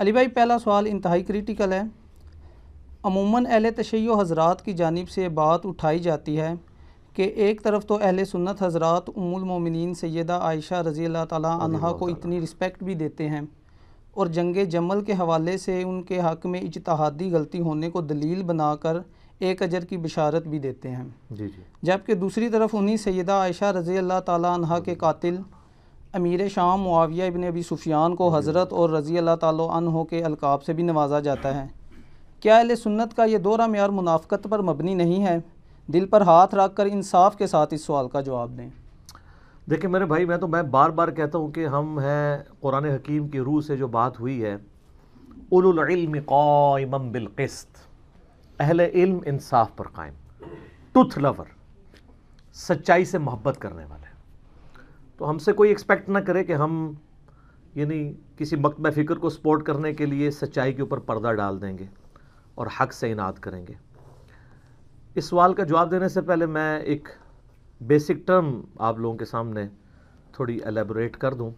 अली भाई पहला सवाल इंतहाई क्रिटिकल है अमूमन अहल तशैय हज़रा की जानब से बात उठाई जाती है कि एक तरफ तो अहल सुन्नत हज़रा उमुलमोमिन सैदा आयशा रज़ी अल्लाह तह को इतनी रिस्पेक्ट भी देते हैं और जंग जमल के हवाले से उनके हक़ में इजतहादी गलती होने को दलील बनाकर एक अजर की बशारत भी देते हैं जबकि दूसरी तरफ उन्हीं सैदा आयशा रज़ी अल्लाह तह के कातिल अमीर शाम मुआविया इबन अबी सुफियान को हज़रत और रज़ी अल्लाह तहों के अलकाब से भी नवाजा जाता है क्या अल सुन्नत का यह दोरा मैार मुनाफ़त पर मबनी नहीं है दिल पर हाथ रख कर इंसाफ के साथ इस सवाल का जवाब दें देखिए मेरे भाई मैं तो मैं बार बार कहता हूँ कि हम हैं कुरान हकीम की रूह से जो बात हुई है उलम अहल इल्म इंसाफ पर कायम टूथ लवर सच्चाई से मोहब्बत करने वाला तो हमसे कोई एक्सपेक्ट ना करे कि हम यानी किसी वक्त में फ़िक्र को सपोर्ट करने के लिए सच्चाई के ऊपर पर्दा डाल देंगे और हक से इनाद करेंगे इस सवाल का जवाब देने से पहले मैं एक बेसिक टर्म आप लोगों के सामने थोड़ी एलेबोरेट कर दूं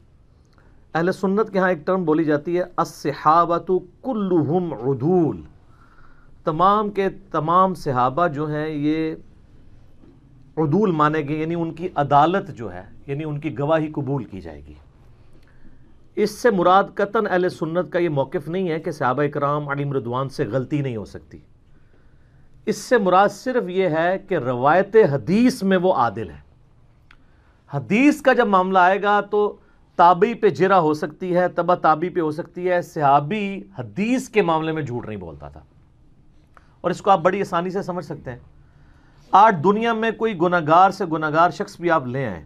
अहल सुन्नत के यहाँ एक टर्म बोली जाती है असहाबत कुल्लुहुम उदूल तमाम के तमाम सहाबा जो हैं ये अदूल माने गए यानी उनकी अदालत जो है यानी उनकी गवाही कबूल की जाएगी इससे मुराद कतन अल सुन्नत का ये मौक़ नहीं है कि सहाब कराम अली मरदवान से गलती नहीं हो सकती इससे मुराद सिर्फ ये है कि रवायत हदीस में वो आदिल है हदीस का जब मामला आएगा तो ताबी पे जरा हो सकती है तबा ताबी पे हो सकती है सहाबी हदीस के मामले में झूठ नहीं बोलता था और इसको आप बड़ी आसानी से समझ सकते हैं आज दुनिया में कोई गुनागार से गुनागार शख्स भी आप ले आए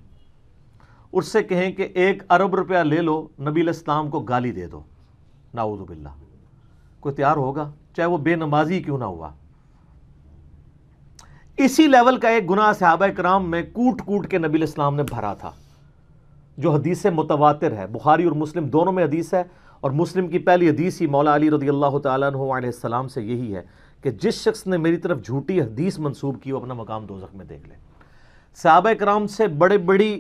उससे कहें कि एक अरब रुपया ले लो नबी इस्लाम को गाली दे दो नाउदबिल्ला कोई तैयार होगा चाहे वो बेनमाजी क्यों ना हुआ इसी लेवल का एक गुना सहाब कराम में कूट कूट के नबी इस्लाम ने भरा था जो हदीस मुतवा है बुखारी और मुस्लिम दोनों में हदीस है और मुस्लिम की पहली हदीस ही मौला अली रदी अल्लाह तसम से यही है कि जिस शख्स ने मेरी तरफ झूठी हदीस मंसूब की वो अपना मकाम दोजख में देख ले साहब कराम से बड़े बड़ी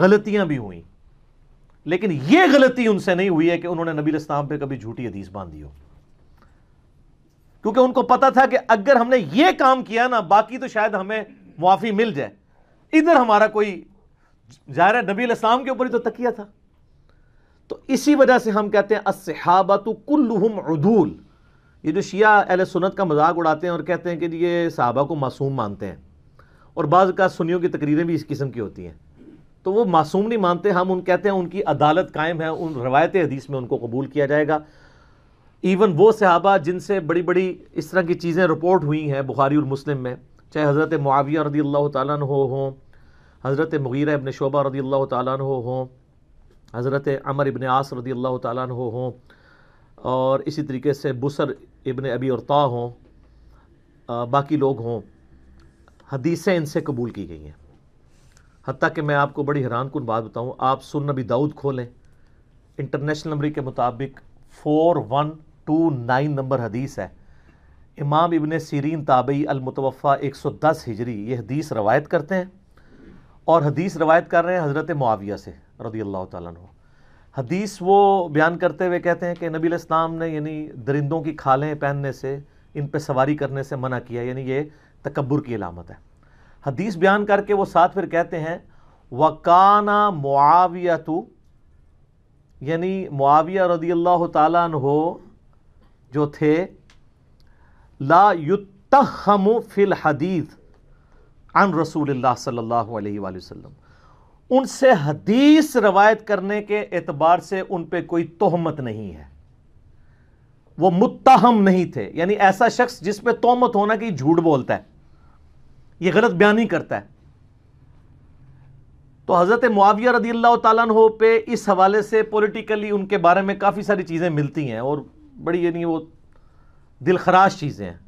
गलतियां भी हुई लेकिन ये गलती उनसे नहीं हुई है कि उन्होंने नबी इस्लाम पे कभी झूठी हदीस बांधी हो क्योंकि उनको पता था कि अगर हमने ये काम किया ना बाकी तो शायद हमें मुआफ़ी मिल जाए इधर हमारा कोई ज़ाहिर है नबी इस्लाम के ऊपर ही तो तकिया था तो इसी वजह से हम कहते हैं असहाबा तो कुल्लुहुम उदूल ये जो शिया अहल सुन्नत का मजाक उड़ाते हैं और कहते हैं कि ये साहबा को मासूम मानते हैं और बाज़ का सुनियों की तकरीरें भी इस किस्म की होती हैं तो वो मासूम नहीं मानते हम उन कहते हैं उनकी अदालत कायम है उन रवायत हदीस में उनको कबूल किया जाएगा इवन वो सहाबा जिनसे बड़ी बड़ी इस तरह की चीज़ें रिपोर्ट हुई हैं बुखारी और मुस्लिम में चाहे हज़रत मुआविया रदी अल्लाह तन हो हों हज़रत मुगीरा इबन शोबा रदी अल्लाह तन हो हों हज़रत अमर इबन आस रदी अल्लाह तन हो हों और इसी तरीके से बुसर इबन अबी ता हों बाकी लोग हों हदीसें इनसे कबूल की गई हैं हती कि मैं आपको बड़ी हैरान कन बात बताऊँ आप सुन नबी दाऊद खोलें इंटरनेशनल नंबरी के मुताबिक four one two nine number हदीस है इमाम इबन सीरीन ताबई अलमतवफ़ा एक सौ दस हिजरी ये हदीस रवायत करते हैं और हदीस रवायत कर रहे हैं हज़रत मुआविया से रदी अल्लाह तुम हदीस वो बयान करते हुए कहते हैं कि नबी इस्लाम ने यानी दरिंदों की खालें पहनने से इन पर सवारी करने से मना किया यानी ये तकबर की अलामत है हदीस बयान करके वो साथ फिर कहते हैं वकाना मुआविया तो यानी मुआविया रदी अल्लाह तहो जो थे ला युतहम फिल हदीत अन रसूल सल्लल्लाहु अलैहि उनसे हदीस रवायत करने के एतबार से उन पर कोई तोहमत नहीं है वो मुत्ताहम नहीं थे यानी ऐसा शख्स जिस पे तोहमत होना कि झूठ बोलता है ये गलत बयानी करता है तो हज़रत मुआविया रदी अल्लाह पे इस हवाले से पॉलिटिकली उनके बारे में काफ़ी सारी चीज़ें मिलती हैं और बड़ी यानी वो दिलखराश चीज़ें हैं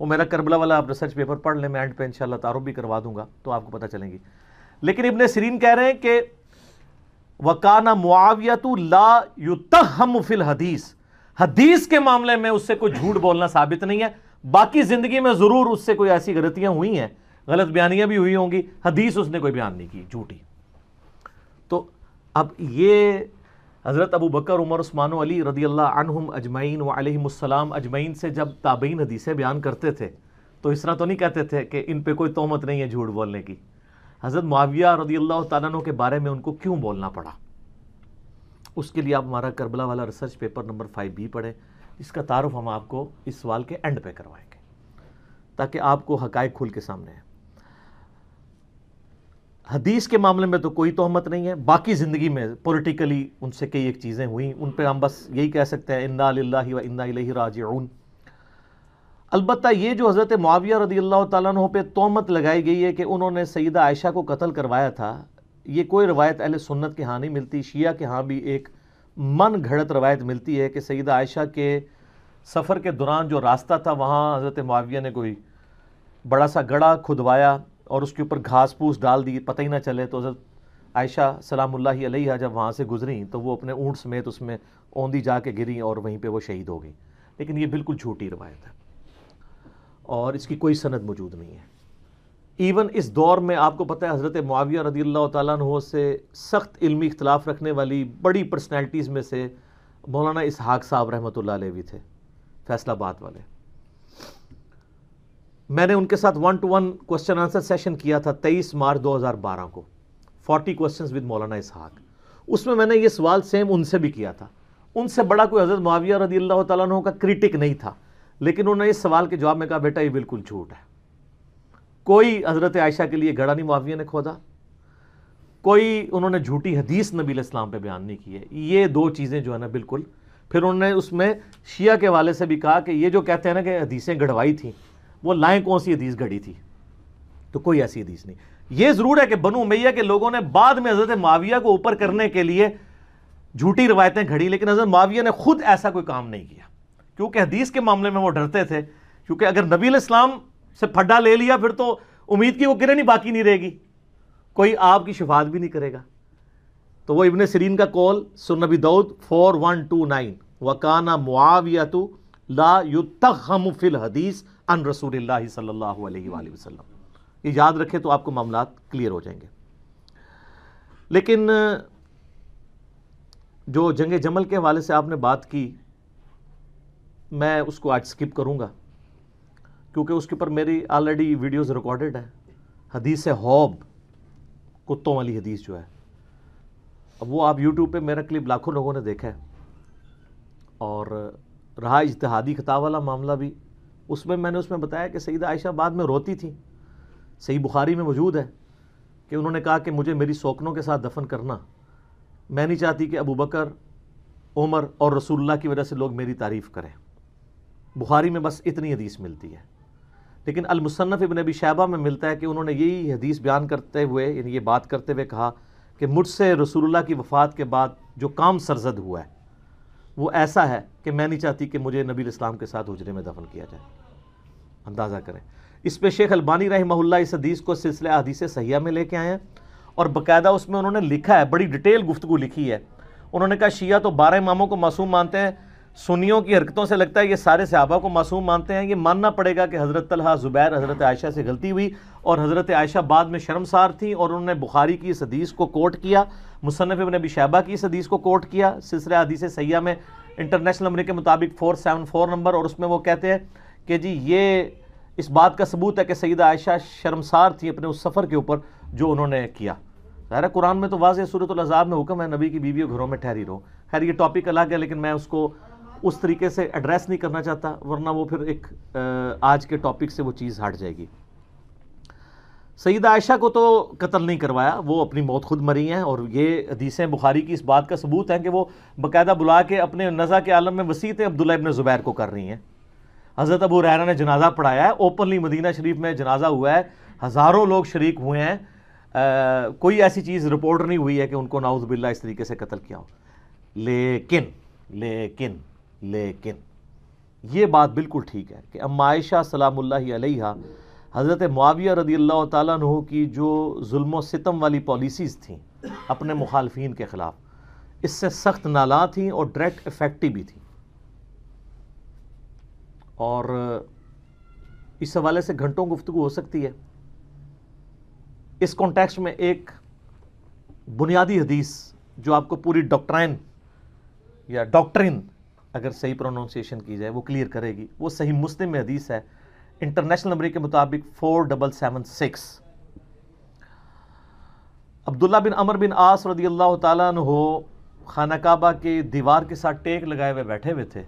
वो मेरा करबला वाला आप रिसर्च पेपर पढ़ लें मैं एंड पे इंशाल्लाह तारुफ भी करवा दूंगा तो आपको पता चलेंगी लेकिन इबन सरीन कह रहे हैं कि वकाना मुआवियत ला युतहम फिल हदीस हदीस के मामले में उससे कोई झूठ बोलना साबित नहीं है बाकी जिंदगी में जरूर उससे कोई ऐसी गलतियां हुई हैं गलत बयानियां भी हुई होंगी हदीस उसने कोई बयान नहीं की झूठी तो अब ये हज़रत अबू बकर उमर उस्मान अली रदी अल्लाह अनहुम अजमैन वालम अजमैन से जब ताबीन हदीसें बयान करते थे तो इस तरह तो नहीं कहते थे कि इन पर कोई तोहमत नहीं है झूठ बोलने की हज़रत माविया रदी अल्लाह तु के बारे में उनको क्यों बोलना पड़ा उसके लिए आप हमारा करबला वाला research paper number five B पढ़ें इसका तारफ़ हम आपको इस सवाल के एंड पे करवाएंगे ताकि आपको हकायक खुल के सामने है हदीस के मामले में तो कोई तोहमत नहीं है बाकी ज़िंदगी में पॉलिटिकली उनसे कई एक चीज़ें हुई उन पर हम बस यही कह सकते हैं इन्ना व इन्ना राज अलबत् ये जो हज़रत मुआविया रदी अल्लाह तहों पर तोहमत लगाई गई है कि उन्होंने सईदा आयशा को कत्ल करवाया था ये कोई रवायत अहल सुन्नत के यहाँ नहीं मिलती शिया के यहाँ भी एक मन घड़त रवायत मिलती है कि सईदा आयशा के सफ़र के दौरान जो रास्ता था वहाँ हज़रत मुआविया ने कोई बड़ा सा गड़ा खुदवाया और उसके ऊपर घास फूस डाल दी पता ही ना चले तो हज़रत आयशा सलामुल्ला अलैहा जब वहाँ से गुजरी तो वो अपने ऊँट समेत उसमें औंधी जा के गिरी और वहीं पर वो शहीद हो गई लेकिन ये बिल्कुल झूठी रवायत है और इसकी कोई सनद मौजूद नहीं है इवन इस दौर में आपको पता है हज़रत माविया रदी अल्लाह तु से सख्त इलमी इख्तलाफ रखने वाली बड़ी पर्सनैलिटीज़ में से मौलाना इसहाक साहब रहमत ला भी थे फैसलाबाद वाले मैंने उनके साथ one two one question answer session किया था तेईस मार्च दो हजार बारह को फोर्टी क्वेश्चन विद मौलाना इसहाक उसमें मैंने ये सवाल सेम उनसे भी किया था उनसे बड़ा कोई हज़रत माविया रदी अल्लाह तु का क्रिटिक नहीं था लेकिन उन्होंने इस सवाल के जवाब में कहा बेटा ये बिल्कुल झूठ है कोई हज़रत आयशा के लिए घड़ा नहीं मुआविया ने खोदा कोई उन्होंने झूठी हदीस नबी इस्लाम पे बयान नहीं की है ये दो चीज़ें जो है ना बिल्कुल फिर उन्होंने उसमें शिया के वाले से भी कहा कि ये जो कहते हैं ना कि हदीसें गढ़वाई थी वो लाएँ कौन सी हदीस गढ़ी थी तो कोई ऐसी हदीस नहीं ये ज़रूर है कि बनु मैया के लोगों ने बाद में हज़रत माविया को ऊपर करने के लिए झूठी रवायतें घड़ी लेकिन हज़रत माविया ने खुद ऐसा कोई काम नहीं किया क्योंकि हदीस के मामले में वो डरते थे क्योंकि अगर नबी इस्लाम से फड्डा ले लिया फिर तो उम्मीद की वो गिरे नहीं बाकी नहीं रहेगी कोई आपकी शिफात भी नहीं करेगा तो वो इबन सरीन का कॉल सुनबी Dawud four one two nine वकाना तो ला युतम फिल हदीस अन रसूल सल्ला वसलम ये याद रखें तो आपको मामला क्लियर हो जाएंगे लेकिन जो जंग जमल के हवाले से आपने बात की मैं उसको आज स्किप करूँगा क्योंकि उसके ऊपर मेरी ऑलरेडी वीडियोज़ रिकॉर्डेड है हदीस है हौब कुत्तों वाली हदीस जो है अब वो आप यूट्यूब पे मेरा क्लिप लाखों लोगों ने देखा है और रहा इजतहादी खिताब वाला मामला भी उसमें मैंने उसमें बताया कि सईद आयशा बाद में रोती थी सही बुखारी में मौजूद है कि उन्होंने कहा कि मुझे मेरी सौकनों के साथ दफन करना मैं नहीं चाहती कि अबू बकर उमर और रसूलुल्लाह की वजह से लोग मेरी तारीफ़ करें बुखारी में बस इतनी हदीस मिलती है लेकिन अलमुसन्फ़ इबन अबी शैबा में मिलता है कि उन्होंने यही हदीस बयान करते हुए यानी ये बात करते हुए कहा कि मुझसे रसूलुल्लाह की वफ़ात के बाद जो काम सरजद हुआ है वो ऐसा है कि मैं नहीं चाहती कि मुझे नबी इस्लाम के साथ हजरे में दफन किया जाए अंदाज़ा करें इस पर शेख अलबानी रही इस हदीस को सिलसिला हदीस सहिया में लेके आए हैं और बाकायदा उसमें उन्होंने लिखा है बड़ी डिटेल गुफ्तु लिखी है उन्होंने कहा शिया तो बारह इमामों को मासूम मानते हैं सुनियों की हरकतों से लगता है ये सारे सहाबा को मासूम मानते हैं ये मानना पड़ेगा कि हज़रत तलहा ज़ुबैर हज़रत आयशा से गलती हुई और हज़रत आयशा बाद में शर्मसार थी और उन्होंने बुखारी की इस हदीस को कोट किया मुसनफ़ इबन अबी शैबा की इस हदीस को कोट किया सिलसिला हदीस सयाह में इंटरनेशनल नंबर के मुताबिक फोर सेवन फोर नंबर और उसमें वो कहते हैं कि जी ये इस बात का सबूत है कि सईद आयशा शर्मसार थी अपने उस सफ़र के ऊपर जो उन्होंने किया ज़ाहिर कुरान में तो वाज सूरत अज़ाब में हुक्म है नबी की बीवी घरों में ठहरी रहो खैर ये टॉपिक अलग है लेकिन मैं उसको उस तरीके से एड्रेस नहीं करना चाहता वरना वो फिर एक आज के टॉपिक से वो चीज़ हट जाएगी सईद आयशा को तो कत्ल नहीं करवाया वो अपनी मौत खुद मरी हैं और ये हदीसें बुखारी की इस बात का सबूत है कि वो बाकायदा बुला के अपने नज़ा के आलम में वसीतें अब्दुल्ला इबन ज़ुबैर को कर रही हैं हज़रत अबू रहना ने जनाजा पढ़ाया है ओपनली मदीना शरीफ में जनाजा हुआ है हज़ारों लोग शरीक हुए हैं कोई ऐसी चीज़ रिपोर्ट नहीं हुई है कि उनको नाउज़बिल्ला इस तरीके से कत्ल किया हो लेकिन लेकिन लेकिन ये बात बिल्कुल ठीक है कि अम्मायशा आयशा सलामुल्ला हज़रत मुआविया रदी अल्लाह तु की जो जुल्म सितम वाली पॉलिसीज़ थी अपने मुखालफी के ख़िलाफ़ इससे सख्त नाला थी और डायरेक्ट इफ़ेक्टिव भी थी और इस हवाले से घंटों गुफ्तु हो सकती है इस कॉन्टेक्स्ट में एक बुनियादी हदीस जो आपको पूरी डॉक्ट्राइन या डॉक्ट्रिन अगर सही प्रोनाउंसिएशन की जाए वो क्लियर करेगी वो सही मुस्लिम में हदीस है इंटरनेशनल नंबर के मुताबिक four double seven six Abdullah bin Amr bin As रदी अल्लाह तहो खाना काबा के दीवार के साथ टेक लगाए हुए बैठे हुए थे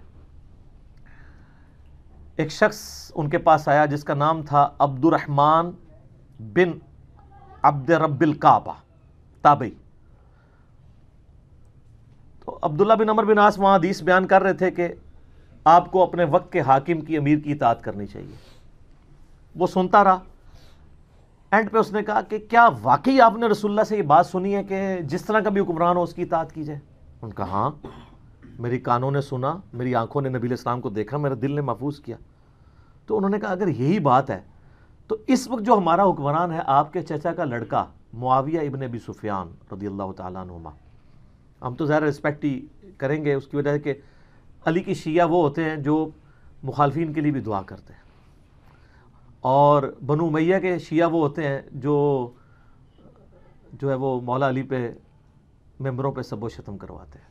एक शख्स उनके पास आया जिसका नाम था अब्दुलरहमान बिन अब्द रब्बिल काबा Tabei Abdullah bin Amr bin आस वहाँ हदीस बयान कर रहे थे कि आपको अपने वक्त के हाकिम की अमीर की इतात करनी चाहिए वो सुनता रहा एंड पे उसने कहा कि क्या वाकई आपने रसुल्ला से ये बात सुनी है कि जिस तरह का भी हुक्मरान हो उसकी इतात की जाए उनका हाँ मेरी कानों ने सुना मेरी आंखों ने नबी इस्लाम को देखा मेरे दिल ने महफूज किया तो उन्होंने कहा अगर यही बात है तो इस वक्त जो हमारा हुक्मरान है आपके चचा का लड़का मुआविया इबन अबी सुफियान रदी अल्लाह तुमा हम तो ज़्यादा रिस्पेक्ट ही करेंगे उसकी वजह है कि अली की शिया वो होते हैं जो मुखालफी के लिए भी दुआ करते हैं और बनु मैया के शिया वो होते हैं जो जो है वो मौला अली पे मेम्बरों पे सबो शतम करवाते हैं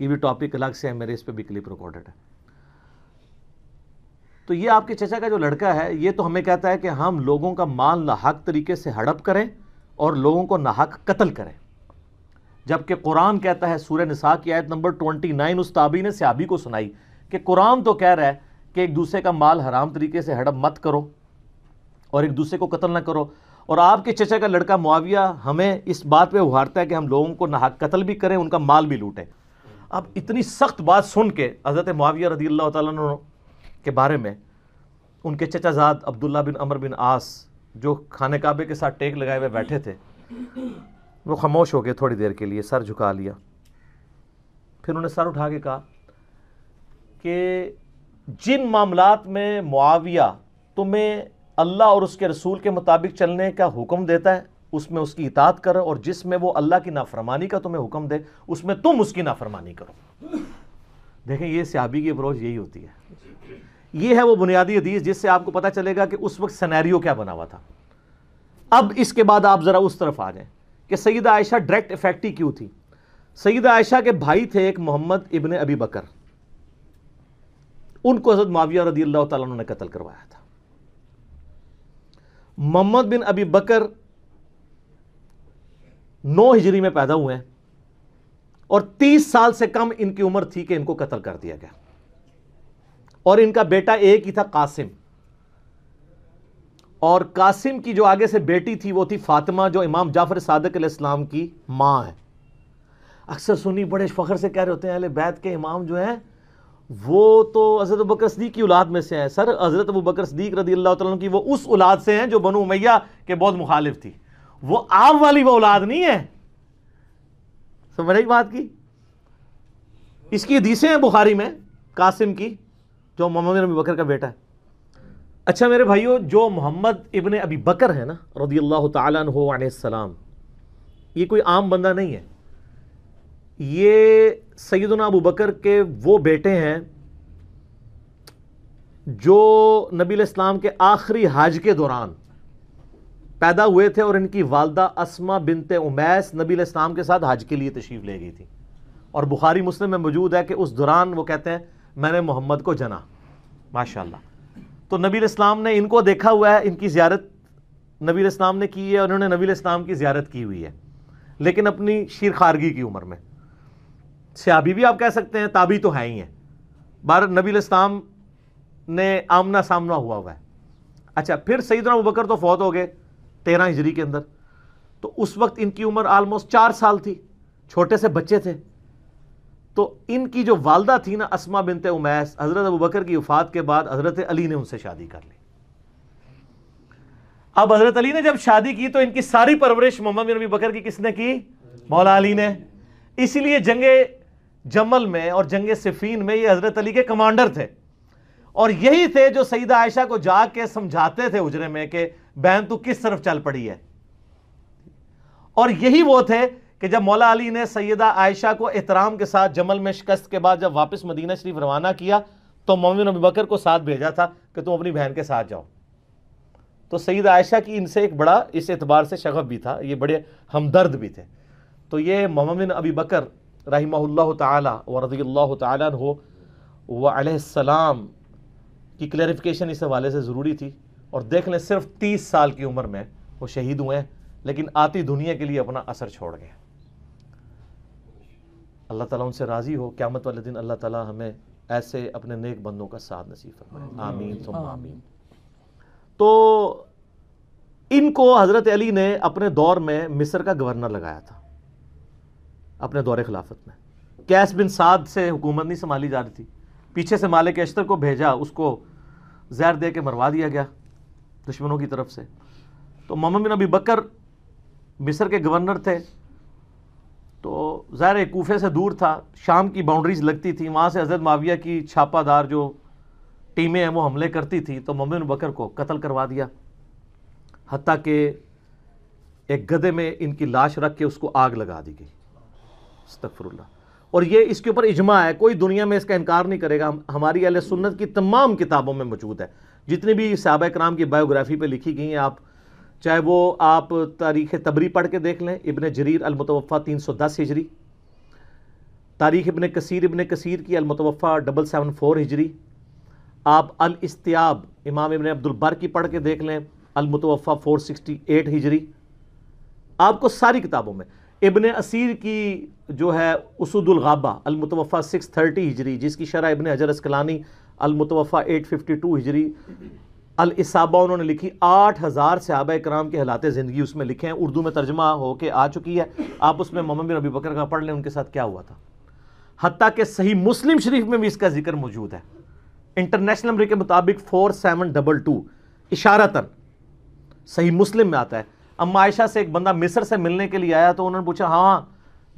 ये भी टॉपिक अलग से है मेरे इस पर भी क्लिप रिकॉर्डेड है तो ये आपके चचा का जो लड़का है ये तो हमें कहता है कि हम लोगों का माल नाहक तरीके से हड़प करें और लोगों को नाहक कत्ल करें जबकि कुरान कहता है सूर्य निसा की आयत नंबर ट्वेंटी नाइन उस ताबी ने सियाबी को सुनाई कि कुरान तो कह रहा है कि एक दूसरे का माल हराम तरीके से हड़प मत करो और एक दूसरे को कत्ल ना करो और आपके चचा का लड़का मुआविया हमें इस बात पे उहारता है कि हम लोगों को नाहक कत्ल भी करें उनका माल भी लूटें अब इतनी सख्त बात सुन के हज़रत मुआविया रदी अल्लाह तुम के बारे में उनके चचाजाद अब्दुल्ला बिन अमर बिन आस जो खाने काबे के साथ टेक लगाए हुए बैठे थे वो खामोश हो गए थोड़ी देर के लिए सर झुका लिया फिर उन्होंने सर उठा के कहा कि जिन मामलात में मुआविया तुम्हें अल्लाह और उसके रसूल के मुताबिक चलने का हुक्म देता है उसमें उसकी इतात करो और जिसमें वो अल्लाह की नाफरमानी का तुम्हें हुक्म दे उसमें तुम उसकी नाफरमानी करो देखें ये सियाबी की अप्रोच यही होती है ये है वो बुनियादी हदीस जिससे आपको पता चलेगा कि उस वक्त सनेरियो क्या बना हुआ था अब इसके बाद आप ज़रा उस तरफ आ जाए कि सईदा आयशा डायरेक्ट ही क्यों थी सईदा आयशा के भाई थे एक मोहम्मद इबन अबी बकर उनको हजरत माविया रदी अल्लाह तु ने कत्ल करवाया था मोहम्मद बिन अबी बकर नौ हिजरी में पैदा हुए और तीस साल से कम इनकी उम्र थी कि इनको कत्ल कर दिया गया और इनका बेटा एक ही था कासिम और कासिम की जो आगे से बेटी थी वो थी फातिमा जो इमाम जाफ़र सादक इस्लाम की माँ है अक्सर सुनी बड़े फ़ख्र से कह रहे होते हैं अल बैत के इमाम जो हैं वो तो हज़रत बकर सदीक की औलाद में से हैं सर हज़रत अबू बकर सदीक रदी अल्लाह तु की वो उस औलाद से हैं जो बनु मैया के बहुत मुखालिफ थी वो आम वाली वो औलाद नहीं है समझ एक बात की इसकी हदीसें हैं बुखारी में कासिम की जो मोहम्मद नबी बकर का बेटा है अच्छा मेरे भाइयों जो मोहम्मद इबन अबी बकर है ना रदी अल्लाह तलाम ये कोई आम बंदा नहीं है ये सैदना अबू बकर के वो बेटे हैं जो नबी इस्लाम के आखिरी हाज के दौरान पैदा हुए थे और इनकी वालदा असमा बिनते उमैस नबी इस्लाम के साथ हाज के लिए तशरीफ़ ले गई थी और बुखारी मुस्लिम में मौजूद है कि उस दौरान वो कहते हैं मैंने मोहम्मद को जना माशाल्लाह तो नबी इस्लाम ने इनको देखा हुआ है इनकी ज्यारत नबी इस्लाम ने की है और उन्होंने नबी इस्लाम की ज्यारत की हुई है लेकिन अपनी शीर खारगी की उम्र में सियाबी भी आप कह सकते हैं ताबी तो है ही हैं भारत नबी इस्लाम ने आमना सामना हुआ हुआ है अच्छा फिर सईदना बकर तो फौत हो गए तेरह हिजरी के अंदर तो उस वक्त इनकी उम्र आलमोस्ट चार साल थी छोटे से बच्चे थे तो इनकी जो वालदा थी ना असमा बिनते उमैस हज़रत अबू बकर की वफात के बाद हज़रत अली ने उनसे शादी कर ली अब हज़रत अली ने जब शादी की तो इनकी सारी परवरिश मोहम्मद बिन अबी बकर की किसने की मौला अली ने इसीलिए जंगे जमल में और जंगे सिफीन में ये हज़रत अली के कमांडर थे और यही थे जो सईदा आयशा को जाके समझाते थे उजरे में कि बहन तू किस तरफ चल पड़ी है और यही वो थे कि जब मौला अली ने सैदा आयशा को एहतराम के साथ जमल में शिकस्त के बाद जब वापस मदीना शरीफ रवाना किया तो मोमिन अबी बकर को साथ भेजा था कि तुम अपनी बहन के साथ जाओ तो सईद आयशा की इनसे एक बड़ा इस एतबार से शगफ भी था ये बड़े हमदर्द भी थे तो ये मोमिन अबी बकर रही तरदील्ला तहो वसलाम की क्लैरिफिकेशन इस हवाले से ज़रूरी थी और देख लें सिर्फ तीस साल की उम्र में वो शहीद हुए हैं लेकिन आती दुनिया के लिए अपना असर छोड़ गए अल्लाह ताला उनसे राज़ी हो क़्यामत वाले दिन अल्लाह ताला हमें ऐसे अपने नेक बंदों का साथ नसीब फरमाए आमीन तुम आमीन तो इनको हज़रत अली ने अपने दौर में मिस्र का गवर्नर लगाया था अपने दौरे खिलाफत में कैस बिन साद से हुकूमत नहीं संभाली जा रही थी पीछे से मालिक अश्तर को भेजा उसको जहर दे के मरवा दिया गया दुश्मनों की तरफ से तो मोहम्मद बिन अबी बकर मिस्र के गवर्नर थे तो ज़ाहिर कोफे से दूर था शाम की बाउंड्रीज़ लगती थी वहाँ से हज़रत माविया की छापादार जो टीमें हैं वो हमले करती थी तो ममिन बकर को कत्ल करवा दिया हती कि एक गधे में इनकी लाश रख के उसको आग लगा दी गई तकफरल्ला और ये इसके ऊपर इजमा है कोई दुनिया में इसका इनकार नहीं करेगा हमारी अल सुन्नत की तमाम किताबों में मौजूद है जितनी भी सहाब कराम की बायोग्राफी पर लिखी गई हैं आप चाहे वो आप तारीख तबरी पढ़ के देख लें इबन जरीर अलमतवफ़ा तीन सौ दस हिजरी तारीख इबन कसीर इबन कसीर की अलमतवफ़ा डबल सेवन फोर हिजरी आप अल इस्तियाब इमाम इबन अब्दुलबर की पढ़ के देख लें अलमतवफ़ा फोर सिक्सटी एट हिजरी आपको सारी किताबों में इबन असीर की जो है उसदुलगाबा अलमतवफ़ा सिक्स थर्टी हिजरी जिसकी शरह इबन हजर कलानी अलमतवफ़ा एट फिफ्टी टू हिजरी अल इसाबा उन्होंने लिखी आठ हज़ार सहाबा कराम के हालात ज़िंदगी उसमें लिखे हैं उर्दू में तर्जमा के आ चुकी है आप उसमें मोहम्मद रबी बकर का पढ़ लें उनके साथ क्या हुआ था हती के सही मुस्लिम शरीफ में भी इसका जिक्र मौजूद है इंटरनेशनल नंबर के मुताबिक फोर सेवन डबल टू इशारतन सही मुस्लिम में आता है अब मायशा से एक बंदा मिस्र से मिलने के लिए आया तो उन्होंने पूछा हाँ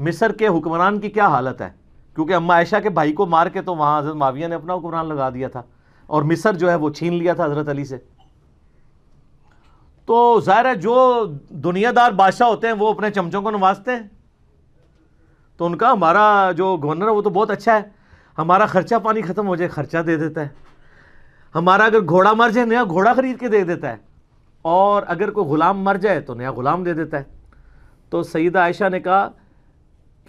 मिस्र के हुक्मरान की क्या हालत है क्योंकि अम्मा आयशा के भाई को मार के तो वहाँ हजरत माविया ने अपना हुक्मरान लगा दिया था और मिसर जो है वो छीन लिया था हज़रत अली से तो ज़ाहिर है जो दुनियादार बादशाह होते हैं वो अपने चमचों को नवाजते हैं तो उनका हमारा जो गवर्नर है वो तो बहुत अच्छा है हमारा खर्चा पानी ख़त्म हो जाए खर्चा दे देता है हमारा अगर घोड़ा मर जाए नया घोड़ा ख़रीद के दे देता है और अगर कोई ग़ुलाम मर जाए तो नया ग़ुलाम दे देता है तो सईद आयशा ने कहा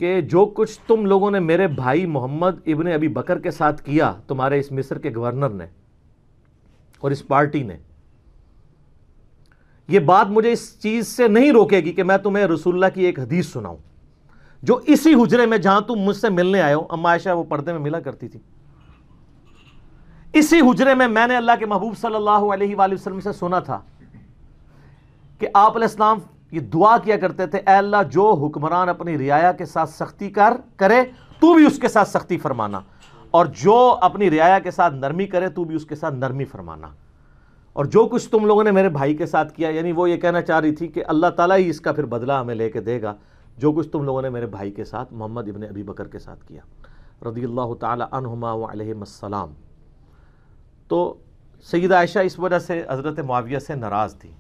कि जो कुछ तुम लोगों ने मेरे भाई मोहम्मद इबन अभी बकर के साथ किया तुम्हारे इस मिस्र के गवर्नर ने और इस पार्टी ने यह बात मुझे इस चीज़ से नहीं रोकेगी कि मैं तुम्हें रसुल्ला की एक हदीस सुनाऊं जो इसी हुजरे में जहां तुम मुझसे मिलने आए हो अम्मा आयशा वो पर्दे में मिला करती थी इसी हुजरे में मैंने अल्लाह के महबूब सल्लल्लाहु अलैहि वसल्लम से सुना था कि आप इस्लाम ये दुआ किया करते थे अल्लाह जो हुक्मरान अपनी रियाया के साथ सख्ती कर करे तू भी उसके साथ सख्ती फरमाना और जो अपनी रियाया के साथ नरमी करे तू भी उसके साथ नरमी फरमाना और जो कुछ तुम लोगों ने मेरे भाई के साथ किया यानी वो ये कहना चाह रही थी कि अल्लाह ताला ही इसका फिर बदला हमें लेके देगा जो कुछ तुम लोगों ने मेरे भाई के साथ मोहम्मद इबन अबी बकर के साथ किया रदी अल्लाह तहुमा तो सईद आयशा इस वजह से हज़रत माविया से नाराज़ थी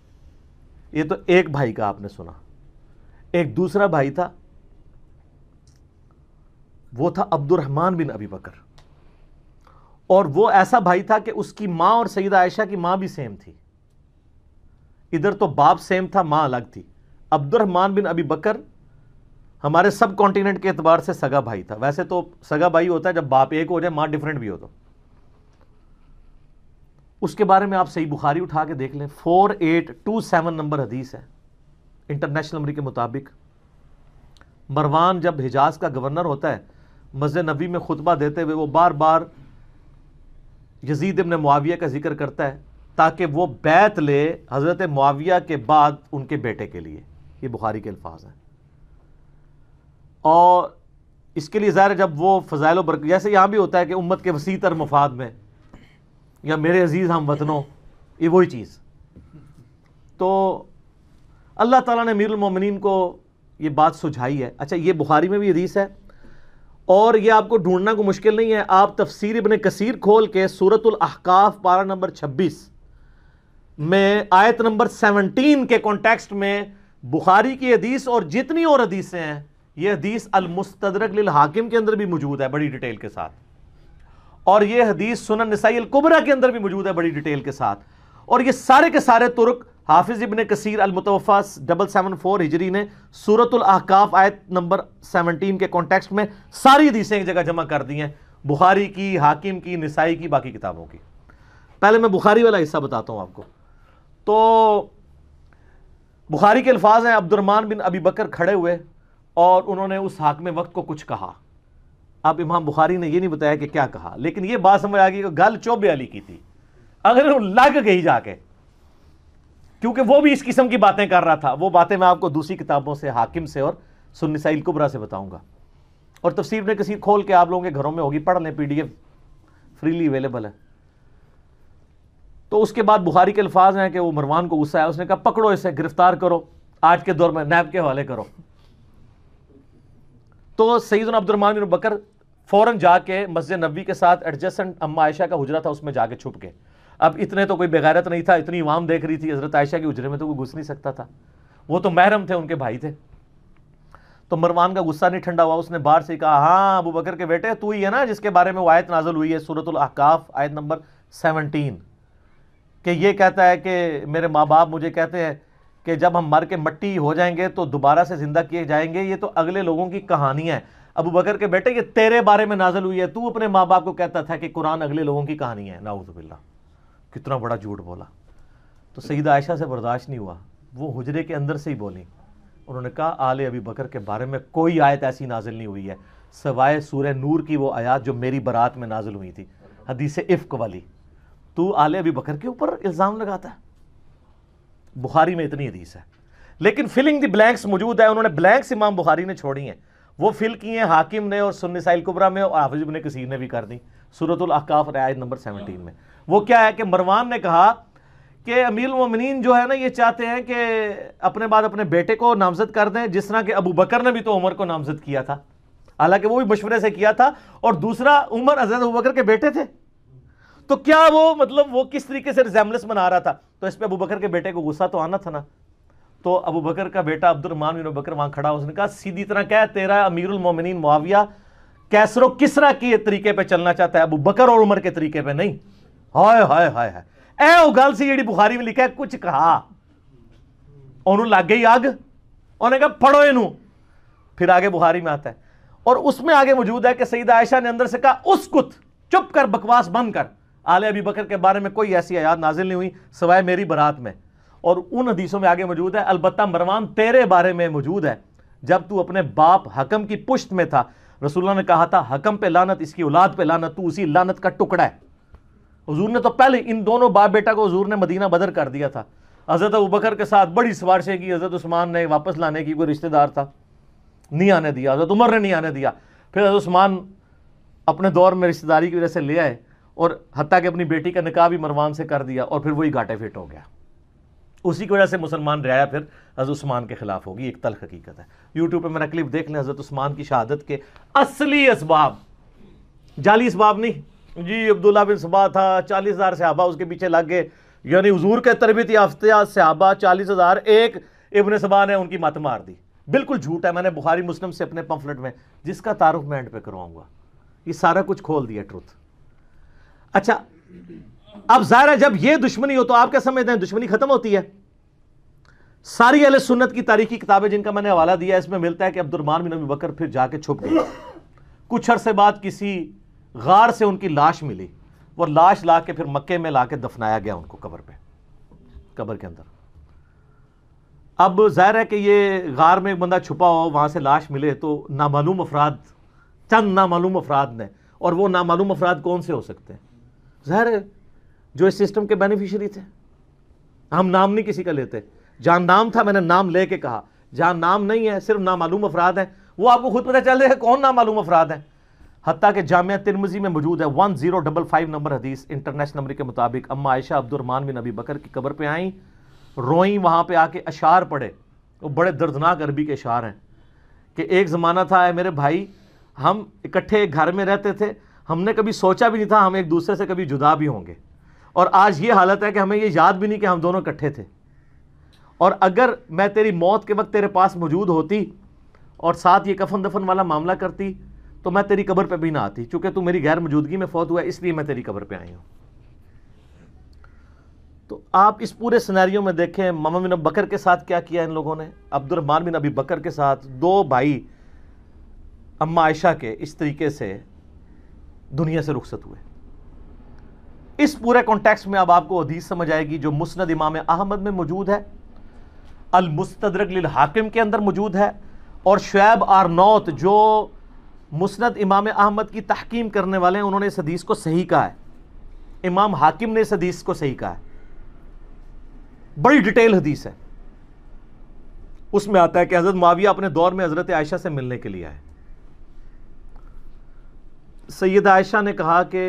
ये तो एक भाई का आपने सुना एक दूसरा भाई था वो था अब्दुलरहमान बिन अबी बकर और वो ऐसा भाई था कि उसकी माँ और सईद आयशा की माँ भी सेम थी इधर तो बाप सेम था माँ अलग थी अब्दुलरहमान बिन अबी बकर हमारे सब कॉन्टिनेंट के अतबार से सगा भाई था वैसे तो सगा भाई होता है जब बाप एक हो जाए माँ डिफरेंट भी हो तो उसके बारे में आप सही बुखारी उठा के देख लें four eight two seven number हदीस है इंटरनेशनल नंबर के मुताबिक मरवान जब हिजाज का गवर्नर होता है मस्जिद नबी में खुतबा देते हुए वो बार बार यजीद इबन मुआविया का जिक्र करता है ताकि वो बैत ले हज़रत मुआविया के बाद उनके बेटे के लिए ये बुखारी के अल्फाज हैं और इसके लिए ज़ाहिर जब वो फ़जाइल बरक जैसे यहाँ भी होता है कि उम्मत के वसी तर मफाद में या मेरे अजीज़ हम वतनों ये वही चीज़ तो अल्लाह ताला ने मीरमिन को ये बात सुझाई है अच्छा ये बुखारी में भी हदीस है और ये आपको ढूंढना को मुश्किल नहीं है आप तफसीर इबन कसीर खोल के सूरतुल अहकाफ पारा नंबर 26 में आयत नंबर 17 के कॉन्टेक्स्ट में बुखारी की हदीस और जितनी और हदीसें हैं ये हदीस अलमुस्तरक लिल हाकिम के अंदर भी मौजूद है बड़ी डिटेल के साथ और ये हदीस सुनन नसाई अलकुबरा के अंदर भी मौजूद है बड़ी डिटेल के साथ और ये सारे के सारे तुर्क हाफिज इबन कसीर अलमतफ़ा डबल सेवन फोर हिजरी ने सूरत अहकाफ आयत नंबर सेवनटीन के कॉन्टेक्स्ट में सारी हदीसें एक जगह जमा कर दी हैं बुखारी की हाकिम की नसाई की बाकी किताबों की पहले मैं बुखारी वाला हिस्सा बताता हूँ आपको तो बुखारी के अल्फाज हैं अब्दुलरमान बिन अबी बकर खड़े हुए और उन्होंने उस हाक में वक्त को कुछ कहा अब इमाम बुखारी ने यह नहीं बताया कि क्या कहा लेकिन यह बात समझ आ गई कि गल चौबे अली की थी अगर वो लग गई जाके क्योंकि वो भी इस किस्म की बातें कर रहा था वो बातें मैं आपको दूसरी किताबों से हाकिम से और सुन्नसाइल कुबरा से बताऊंगा और तफसीर में किसी खोल के आप लोगों के घरों में होगी पढ़ लें पीडीएफ फ्रीली अवेलेबल है तो उसके बाद बुखारी के अल्फाज हैं कि वो मरवान को गुस्सा है उसने कहा पकड़ो इसे गिरफ्तार करो आज के दौर में नैब के हवाले करो तो सईदन अब्दुलरमान बकर फ़ौरन जाके मस्जिद नबी के साथ एडजस्टेंट अम्मा आयशा का हुजरा था उसमें जाके छुप के अब इतने तो कोई बेगैरत नहीं था इतनी इमाम देख रही थी हज़रत आयशा के हुजरे में तो कोई घुस नहीं सकता था वो तो महरम थे उनके भाई थे तो मरवान का गुस्सा नहीं ठंडा हुआ उसने बाहर से कहा हाँ अबू बकर के बेटे तू ही है ना जिसके बारे में वो आयत नाजल हुई है सूरत अहकाफ आयत नंबर सेवनटीन कि ये कहता है कि मेरे माँ बाप मुझे कहते हैं कि जब हम मर के मट्टी हो जाएंगे तो दोबारा से ज़िंदा किए जाएंगे ये तो अगले लोगों की कहानी हैं अबू बकर के बेटे ये तेरे बारे में नाजल हुई है तू अपने माँ बाप को कहता था कि कुरान अगले लोगों की कहानी है नाउजबिल्ला कितना बड़ा झूठ बोला तो सईद आयशा से बर्दाश्त नहीं हुआ वो हजरे के अंदर से ही बोली उन्होंने कहा आले अबी बकर के बारे में कोई आयत ऐसी नाजिल नहीं हुई है सवाए सूर नूर की वो आयात जो मेरी बारात में नाजिल हुई थी हदीस इफ्क वाली तू आले अबी बकर के ऊपर इल्ज़ाम लगाता है बुखारी में इतनी हदीस है लेकिन फिलिंग द ब्लैंक्स मौजूद है उन्होंने ब्लैंक्स इमाम बुखारी ने छोड़ी हैं वो फिल किए हाकिम ने और सुन्निसाइल कुबरा में और हाफिज ने किसी ने भी कर दी सूरतुल अहकाफ आयत नंबर सेवनटीन हाँ। में वो क्या है कि मरवान ने कहा कि अमीर ममिन जो है ना ये चाहते हैं कि अपने बाद अपने बेटे को नामजद कर दें जिस तरह के अबू बकर ने भी तो उमर को नामजद किया था हालांकि वो भी मशवरे से किया था और दूसरा उमर अजहर अबू बकर के बेटे थे तो क्या वो मतलब वो किस तरीके से रिजेमलेस बना रहा था तो इस पर अबू बकर के बेटे को गुस्सा तो आना था ना तो अबू बकर का बेटा अब्दुलरमान बिन बकर वहां खड़ा उसने कहा सीधी तरह क्या तेरा अमीरुल मोमिनीन मुआविया कैसरो किस तरह के तरीके पे चलना चाहता है अबू बकर और उमर के तरीके पे नहीं हाय हाय हाय हाय ए वो गल सी जेडी बुखारी में लिखा है कुछ कहा ओनू लग गई आग उन्हें कहा पढ़ो इनू फिर आगे बुखारी में आता है और उसमें आगे मौजूद है कि सईद आयशा ने अंदर से कहा उस कुत चुप कर बकवास बंद कर आले अबी बकर के बारे में कोई ऐसी आयात नाजिल नहीं हुई सवाय मेरी बरात में और उन हदीसों में आगे मौजूद है अलबत् मरवान तेरे बारे में मौजूद है जब तू अपने बाप हकम की पुश्त में था रसुल्ला ने कहा था हकम पे लानत इसकी औलाद पे लानत तू उसी लानत का टुकड़ा है हजूर ने तो पहले इन दोनों बाप बेटा को हजूर ने मदीना बदर कर दिया था हज़रत उबकर के साथ बड़ी है की हज़रत उस्मान ने वापस लाने की कोई रिश्तेदार था नहीं आने दिया हज़रत उमर ने नहीं आने दिया फिर हज़रत उस्मान अपने दौर में रिश्तेदारी की वजह से ले आए और हती कि अपनी बेटी का निकाह भी मरवान से कर दिया और फिर वही घाटे फिट हो गया उसी की वजह से मुसलमान रियाया फिर हज़रत उस्मान के ख़िलाफ़ होगी एक तल हकीकत है यूट्यूब पर मेरा क्लिप देख लें हज़रत उस्मान की शहादत के असली इसबाब जाली इसबाब नहीं जी अब्दुल्ला बिन सबा था चालीस हज़ार सहाबा उसके पीछे लग गए यानी हजूर के तरबियत याफ्तिया सहाबा चालीस हज़ार एक इबन सबा ने उनकी मत मार दी बिल्कुल झूठ है मैंने बुखारी मुस्लिम से अपने पंफलेट में जिसका तारुफ मैं एंड पे करवाऊंगा ये सारा कुछ खोल दिया ट्रुथ अच्छा अब जाहिर है जब यह दुश्मनी हो तो आप क्या समझते हैं दुश्मनी खत्म होती है सारी अल सुन्नत की तारीखी किताबें जिनका मैंने हवाला दिया इसमें मिलता है कि अब्दुलरमान बिन अबी बकर फिर जाके छुप गए कुछ अरसे बाद किसी गार से उनकी लाश मिली वो लाश ला के फिर मक्के में ला के दफनाया गया उनको कबर पे कबर के अंदर अब जाहिर है कि ये गार में एक बंदा छुपा हो वहाँ से लाश मिले तो नामालूम अफराद चंद नामालूम अफराद ने और वो नामालूम अफराद कौन से हो सकते हैं जहर है जो इस सिस्टम के बेनिफिशियरी थे हम नाम नहीं किसी का लेते जहाँ नाम था मैंने नाम लेके कहा जहाँ नाम नहीं है सिर्फ नामालूम अफराद हैं वो आपको खुद पता चल रहा है कौन नामालूम अफराद हैं हती के जामिया तिरमजी में मौजूद है one zero double five number हदीस इंटरनेशनल नंबर के मुताबिक अम्मा आयशा अब्दुलरमान बिन अबी बकर की कबर पर आई रोई वहाँ पर आके अशार पड़े वो बड़े दर्दनाक अरबी के अशार हैं कि एक ज़माना था मेरे भाई हम इकट्ठे एक घर में रहते थे हमने कभी सोचा भी नहीं था हम एक दूसरे से कभी जुदा भी होंगे और आज ये हालत है कि हमें ये याद भी नहीं कि हम दोनों इकट्ठे थे और अगर मैं तेरी मौत के वक्त तेरे पास मौजूद होती और साथ ये कफन दफन वाला मामला करती तो मैं तेरी कब्र पे भी ना आती चूंकि तू मेरी गैर मौजूदगी में फौत हुआ इसलिए मैं तेरी कब्र पे आई हूँ तो आप इस पूरे सिनेरियो में देखें मामा बिन बकर के साथ क्या किया इन लोगों ने अब्दुलरहमान बिन अभी बकर के साथ दो भाई अम्मा आयशा के इस तरीके से दुनिया से रुखसत हुए इस पूरे कॉन्टेक्स्ट में अब आपको हदीस समझ आएगी जो मुस्नद इमाम अहमद में मौजूद है अल मुस्तदरक हाकिम के अंदर मौजूद है और शुएब नौत जो मुस्नद इमाम अहमद की तहकीम करने वाले हैं उन्होंने इस हदीस को सही कहा है इमाम हाकिम ने इस हदीस को सही कहा है बड़ी डिटेल हदीस है उसमें आता है कि हज़रत माविया अपने दौर में हज़रत आयशा से मिलने के लिए आए सैयद आयशा ने कहा कि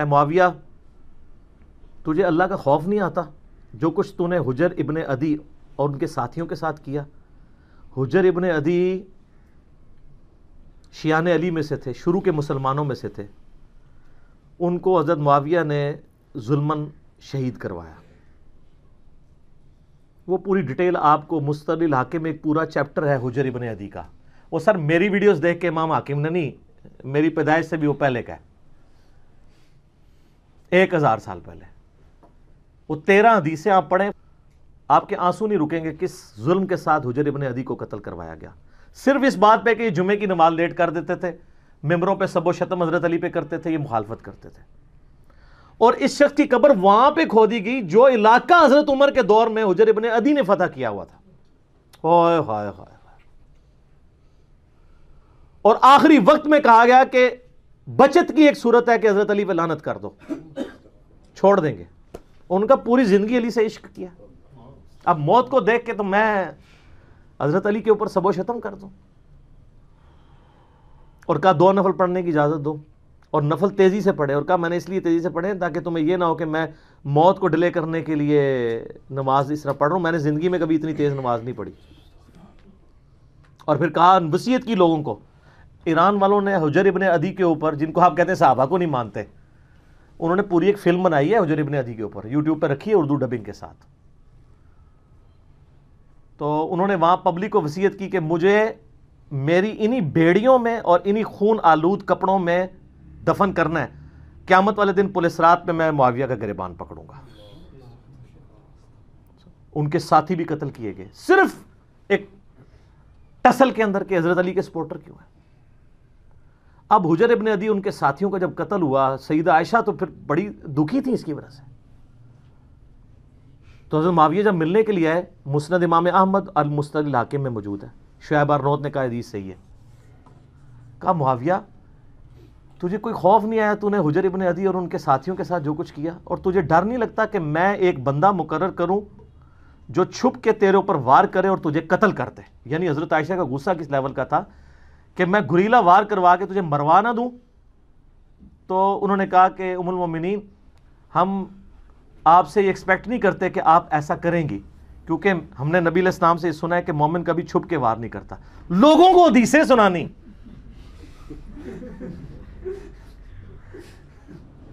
ए माविया तुझे अल्लाह का खौफ नहीं आता जो कुछ तूने हुजर इबन अदी और उनके साथियों के साथ किया हुजर इबन अदी शियान अली में से थे शुरू के मुसलमानों में से थे उनको हजरत माविया ने जुल्मन शहीद करवाया वो पूरी डिटेल आपको इलाके में एक पूरा चैप्टर है हुजर इबन अदी का वो सर मेरी वीडियोस देख के इमाम हाकिम ने नहीं मेरी पैदाइश से भी वो पहले का है एक हज़ार साल पहले वो तेरह हदीसें आप पढ़ें आपके आंसू नहीं रुकेंगे किस जुल्म के साथ हुजर इबन अदी को कत्ल करवाया गया सिर्फ इस बात पे कि ये जुमे की नमाज लेट कर देते थे मेम्बरों पे सबो शतम हजरत अली पे करते थे ये मुखालफत करते थे और इस शख्स की कब्र वहां पे खोदी गई जो इलाका हजरत उमर के दौर में हुजर इबन अदी ने फतह किया हुआ था हाय हाय हाय और आखिरी वक्त में कहा गया कि बचत की एक सूरत है कि हजरत अली पे लानत कर दो छोड़ देंगे उनका पूरी ज़िंदगी अली से इश्क किया अब मौत को देख के तो मैं हज़रत अली के ऊपर सबो शतम कर दू और कहा दो नफल पढ़ने की इजाज़त दो और नफल तेज़ी से पढ़े और कहा मैंने इसलिए तेज़ी से पढ़े ताकि तुम्हें यह ना हो कि मैं मौत को डिले करने के लिए नमाज इस तरह पढ़ रहा मैंने ज़िंदगी में कभी इतनी तेज़ नमाज नहीं पढ़ी और फिर कहा वसीयत की लोगों को ईरान वालों ने हजर इबन अदी के ऊपर जिनको आप कहते हैं साहबा को नहीं मानते उन्होंने पूरी एक फिल्म बनाई है हजर इबन अदी के ऊपर यूट्यूब पर रखी है उर्दू डबिंग के साथ तो उन्होंने वहां पब्लिक को वसीयत की कि मुझे मेरी इन्हीं बेड़ियों में और इन्हीं खून आलूद कपड़ों में दफन करना है क्यामत वाले दिन पुलिस रात में मैं मुआविया का गरीबान पकड़ूंगा उनके साथी भी कत्ल किए गए सिर्फ एक टसल के अंदर के हजरत अली के सपोर्टर क्यों है अब हुजर इबन अदी उनके साथियों का जब कत्ल हुआ सईद आयशा तो फिर बड़ी दुखी थी इसकी वजह से तो हजरत माविया जब मिलने के लिए आए मुस्ंद इमाम अहमद अल मुस्तद इलाके में मौजूद है शुएब अरनौत ने कहा अदीज सही है कहा मुआविया तुझे कोई खौफ नहीं आया तूने हुजर इबन अदी और उनके साथियों के साथ जो कुछ किया और तुझे डर नहीं लगता कि मैं एक बंदा मुकर करूं जो छुप के तेरे ऊपर वार करे और तुझे कत्ल करते यानी हज़रत आयशा का गुस्सा किस लेवल का था कि मैं गुरीला वार करवा के तुझे मरवा ना दूँ तो उन्होंने कहा कि उमुलमिन हम आपसे ये एक्सपेक्ट नहीं करते कि आप ऐसा करेंगी क्योंकि हमने नबी इस्लाम से सुना है कि मोमिन कभी छुप के वार नहीं करता लोगों को हदीसें सुनानी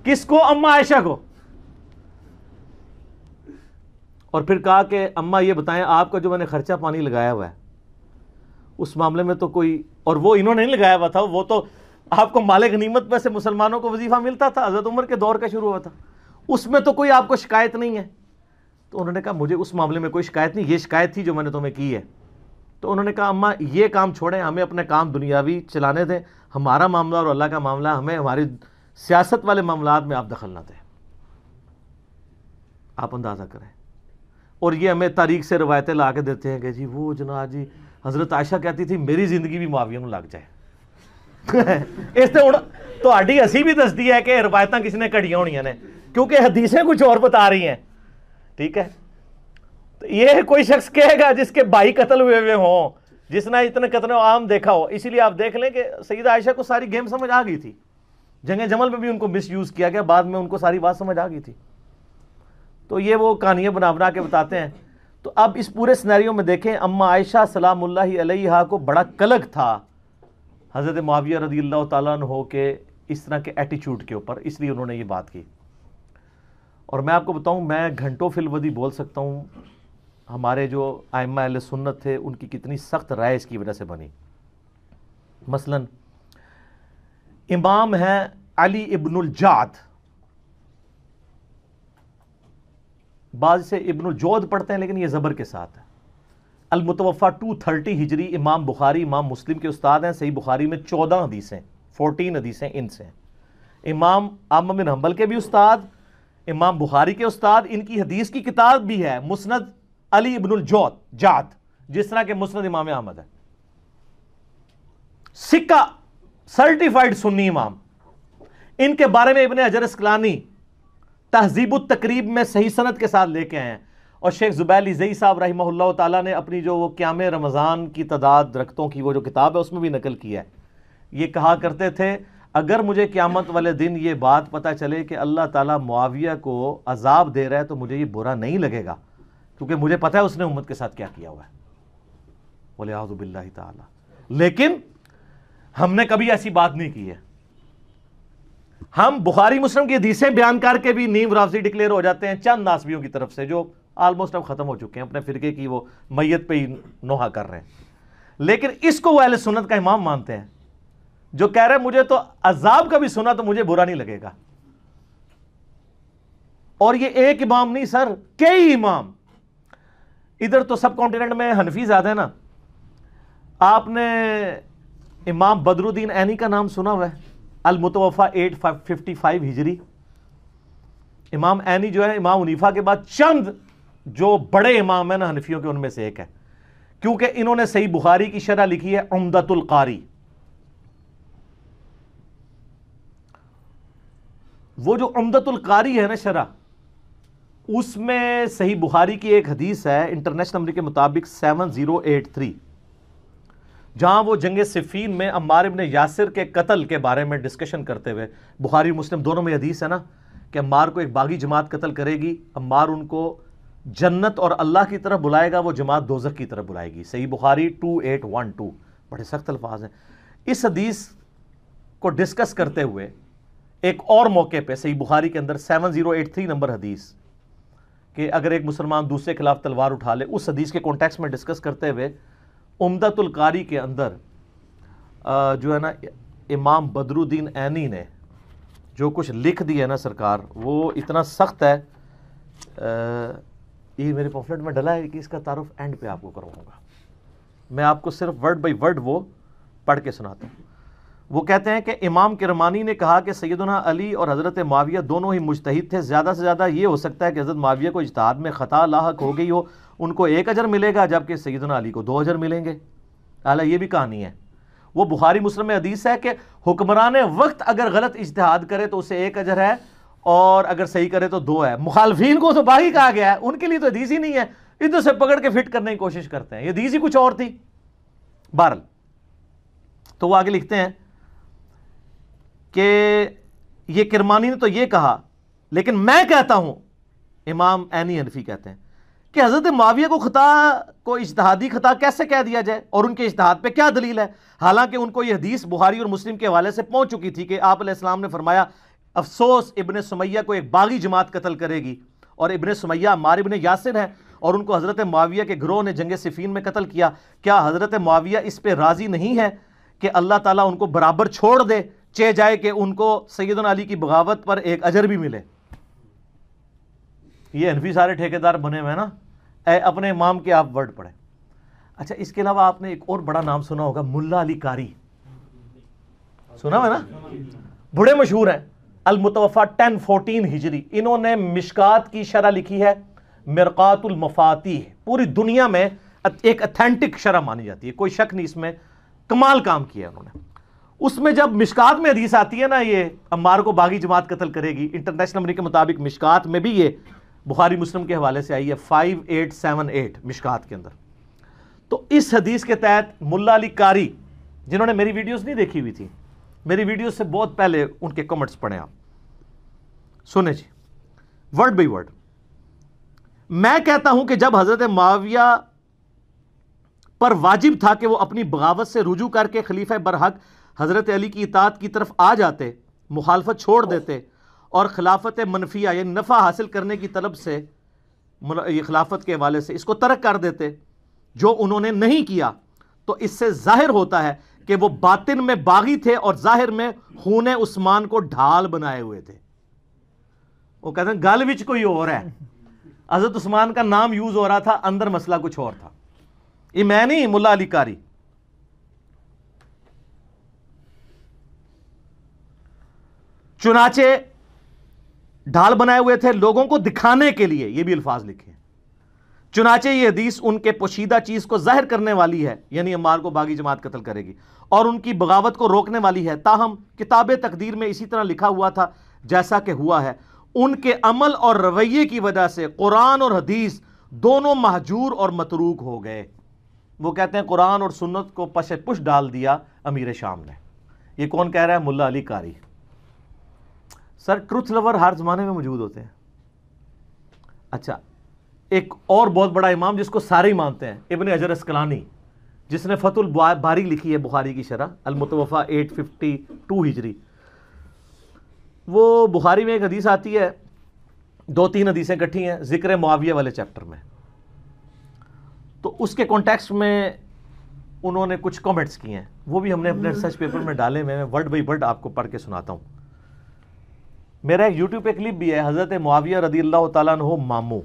किसको अम्मा आयशा को और फिर कहा कि अम्मा ये बताएं आपका जो मैंने खर्चा पानी लगाया हुआ है उस मामले में तो कोई और वो इन्होंने नहीं लगाया हुआ था वो तो आपको मालिक गनीमत में से मुसलमानों को वजीफ़ा मिलता था हज़रत उम्र के दौर का शुरू हुआ था उसमें तो कोई आपको शिकायत नहीं है तो उन्होंने कहा मुझे उस मामले में कोई शिकायत नहीं ये शिकायत थी जो मैंने तुम्हें की है तो उन्होंने कहा अम्मा ये काम छोड़ें हमें अपने काम दुनियावी चलाने दें हमारा मामला और अल्लाह का मामला हमें हमारी सियासत वाले मामला में आप दखल ना दें आप अंदाज़ा करें और ये हमें तारीख से रवायतें ला के देते हैं कि जी वो जना जी हज़रत आयशा कहती थी मेरी जिंदगी भी मुआविया लग जाए इस ਇਸ ਤੇ ਹੁਣ ਤੁਹਾਡੀ ਅਸੀਂ ਵੀ ਦੱਸਦੀ ਹੈ ਕਿ ਰਵਾਇਤਾਂ ਕਿਸ ਨੇ ਘੜੀਆਂ क्योंकि हदीसें कुछ और बता रही हैं ठीक है तो ये कोई शख्स कहेगा जिसके भाई कत्ल हुए हुए हों जिसने इतने कतल आम देखा हो इसीलिए आप देख लें कि सईद आयशा को सारी गेम समझ आ गई थी जंगे जमल में भी उनको मिस यूज़ किया गया बाद में उनको सारी बात समझ आ गई थी तो ये वो कहानियाँ बना बना के बताते हैं तो अब इस पूरे सिनेरियो में देखें अम्मा आयशा सलाम अलैहा को बड़ा कलक था हज़रत माविया रदी अल्लाह के इस तरह के एटीट्यूड के ऊपर इसलिए उन्होंने ये बात की और मैं आपको बताऊं मैं घंटों फिलवदी बोल सकता हूं हमारे जो आयमा सुन्नत थे उनकी कितनी सख्त राय इसकी वजह से बनी मसलन इमाम हैं अली इब्नुल जाद बाद से इब्न जोद पढ़ते हैं लेकिन ये ज़बर के साथ है अलमतवफ़ा टू थर्टी हिजरी इमाम बुखारी इमाम मुस्लिम के उस्ताद हैं सही बुखारी में चौदह हदीसें फोर्टीन हदीसें इनसे हैं इमाम आम बिन हम्बल के भी उस्ताद इमाम बुखारी के उस्ताद इनकी हदीस की किताब भी है मुस्नद अली इबनुल जोत जात जिस तरह के मुस्नद इमाम अहमद है सिक्का सर्टिफाइड सुन्नी इमाम इनके बारे में इबन अजर स्कलानी तहजीब तकरीब में सही सनत के साथ लेके आए हैं और शेख ज़ुबैल जई साहब रही ताला ने अपनी जो वो क्याम रमज़ान की तादाद रखतों की वो जो किताब है उसमें भी नकल किया है ये कहा करते थे अगर मुझे क़्यामत वाले दिन ये बात पता चले कि अल्लाह ताला मुआविया को अजाब दे रहा है तो मुझे ये बुरा नहीं लगेगा क्योंकि मुझे पता है उसने उम्मत के साथ क्या किया हुआ है बोले आजबिल्ला तेकिन लेकिन हमने कभी ऐसी बात नहीं की है हम बुखारी मुस्लिम की हदीसें बयान करके भी नीम राफजी डिक्लेयर हो जाते हैं चंद नासबियों की तरफ से जो आलमोस्ट अब ख़त्म हो चुके हैं अपने फिरके की वो मैयत पे ही नोहा कर रहे हैं लेकिन इसको वो अहल सुनत का इमाम मानते हैं जो कह रहे हैं मुझे तो अजाब का भी सुना तो मुझे बुरा नहीं लगेगा और ये एक इमाम नहीं सर कई इमाम इधर तो सब कॉन्टिनेंट में हनफी ज़्यादा है ना आपने इमाम बदरुद्दीन ऐनी का नाम सुना हुआ है अलमतवफ़ा एट फिफ्टी फाइव हिजरी इमाम ऐनी जो है इमाम उनीफा के बाद चंद जो बड़े इमाम हैं ना हनफियों के उनमें से एक है क्योंकि इन्होंने सही बुखारी की शरह लिखी है उमदतुल कारी वो जो उमदतुल कारी है ना शरह उसमें सही बुखारी की एक हदीस है इंटरनेशनल नंबर के मुताबिक सेवन जीरो एट थ्री जहां वो जंग सिफीन में अम्मार इबन यासिर के कत्ल के बारे में डिस्कशन करते हुए बुखारी मुस्लिम दोनों में हदीस है ना कि अम्मार को एक बागी जमात कत्ल करेगी अम्मार उनको जन्नत और अल्लाह की तरफ बुलाएगा वो जमात दोजक की तरफ बुलाएगी सही Bukhari two eight one two बड़े सख्त अल्फाज हैं इस हदीस को डिस्कस करते हुए एक और मौके पे सही बुखारी के अंदर seven zero eight three number हदीस कि अगर एक मुसलमान दूसरे खिलाफ तलवार उठा ले उस हदीस के कॉन्टेक्स्ट में डिस्कस करते हुए उमदतुलकारी के अंदर जो है ना इमाम बदरुद्दीन ऐनी ने जो कुछ लिख दिया है ना सरकार वो इतना सख्त है ये मेरे पॉफलेट में डला है कि इसका तारुफ एंड पे आपको करवाऊंगा मैं आपको सिर्फ वर्ड बाई वर्ड वो पढ़ के सुनाता हूँ वो कहते हैं कि इमाम किरमानी ने कहा कि सैदना अली और हज़रत माविया दोनों ही मुश्तद थे ज़्यादा से ज़्यादा ये हो सकता है कि हज़रत माविया को इजतहाद में ख़ता लाक हो गई हो उनको एक अजर मिलेगा जबकि सैदना अली को दो अजर मिलेंगे अला ये भी कहानी है वो बुखारी मुस्लिम में हदीस है कि हुक्मरान वक्त अगर गलत इजतहाद करे तो उसे एक अजर है और अगर सही करे तो दो है मुखालफी को तो बागी कहा गया है उनके लिए तो हदीस ही नहीं है इधर से पकड़ के फिट करने की कोशिश करते हैं ये हदीस ही कुछ और थी बहरल तो वो आगे लिखते हैं कि ये किरमानी ने तो ये कहा लेकिन मैं कहता हूँ इमाम एनी हनफी कहते हैं कि हज़रत माविया को खता को इजतहादी खता कैसे कह दिया जाए और उनके इजतहाद पर क्या दलील है हालांकि उनको यह हदीस बुहारी और मुस्लिम के हवाले से पहुंच चुकी थी कि आप ने फरमाया अफसोस इबन सुमैया को एक बागी जमात कतल करेगी और इबन सुमैया मार इबन यासिर हैं और उनको हज़रत माविया के ग्रोह ने जंग सिफीन में कतल किया क्या हज़रत माविया इस पर राज़ी नहीं है कि अल्लाह ताला उनको बराबर छोड़ दे चे जाए कि उनको सैदन अली की बगावत पर एक अजर भी मिले ये अनफी सारे ठेकेदार बने हुए हैं ना ए, अपने इमाम के आप वर्ड पढ़े अच्छा इसके अलावा आपने एक और बड़ा नाम सुना होगा मुल्ला अली कारी सुना हुआ ना बड़े मशहूर हैं अलमुतवफ़ा टेन फोर्टीन हिजरी इन्होंने मिशकात की शरा लिखी है मरक़ातुलमफाती पूरी दुनिया में एक अथेंटिक शरह मानी जाती है कोई शक नहीं इसमें कमाल काम किया उन्होंने उसमें जब मिशकात में हदीस आती है ना ये अम्मार को बागी जमात कत्ल करेगी इंटरनेशनल नंबर के मुताबिक मिशकात में भी ये बुखारी मुस्लिम के हवाले से आई है फाइव एट सेवन एट मिशकात के अंदर तो इस हदीस के तहत मुल्ला अली कारी जिन्होंने मेरी वीडियोस नहीं देखी हुई थी मेरी वीडियोस से बहुत पहले उनके कमेंट्स पढ़े आप सुने जी वर्ड बाई वर्ड मैं कहता हूं कि जब हजरत माविया पर वाजिब था कि वो अपनी बगावत से रुजू करके खलीफा बरहक हज़रत अली की इताद की तरफ आ जाते मुखालफत छोड़ देते और खिलाफत मनफिया यानी नफ़ा हासिल करने की तलब से ये खिलाफत के हवाले से इसको तर्क कर देते जो उन्होंने नहीं किया तो इससे जाहिर होता है कि वो बातिन में बागी थे और जाहिर में खून उस्मान को ढाल बनाए हुए थे वो कहते हैं गल विच कोई और है हजरत उस्मान का नाम यूज़ हो रहा था अंदर मसला कुछ और था ये मैं नहीं मुला अली कारी चुनाचे ढाल बनाए हुए थे लोगों को दिखाने के लिए ये भी अल्फाज लिखे चुनाचे ये हदीस उनके पोशीदा चीज को जाहिर करने वाली है यानी अम्मार को बागी जमात कत्ल करेगी और उनकी बगावत को रोकने वाली है ताहम किताब तकदीर में इसी तरह लिखा हुआ था जैसा कि हुआ है उनके अमल और रवैये की वजह से कुरान और हदीस दोनों महजूर और मतरूक हो गए वो कहते हैं कुरान और सुन्नत को पशे पुश डाल दिया अमीर शाम ने यह कौन कह रहा है मुल्ला अली कारी सर ट्रुथ लवर हर जमाने में मौजूद होते हैं अच्छा एक और बहुत बड़ा इमाम जिसको सारे ही मानते हैं इबन अजर अस्कलानी जिसने फतुल बारी लिखी है बुखारी की शरह अलमतवफ़ा एट फिफ्टी टू हिजरी वो बुखारी में एक हदीस आती है दो तीन हदीसें इकट्ठी हैं जिक्र मुआविया वाले चैप्टर में तो उसके कॉन्टेक्स्ट में उन्होंने कुछ कमेंट्स किए हैं वो भी हमने अपने रिसर्च पेपर में डाले हुए मैं वर्ड बाई वर्ड आपको पढ़ के सुनाता हूँ मेरा एक यूट्यूब पे क्लिप भी है हज़रत मुआविया रदी अल्लाह तु मामू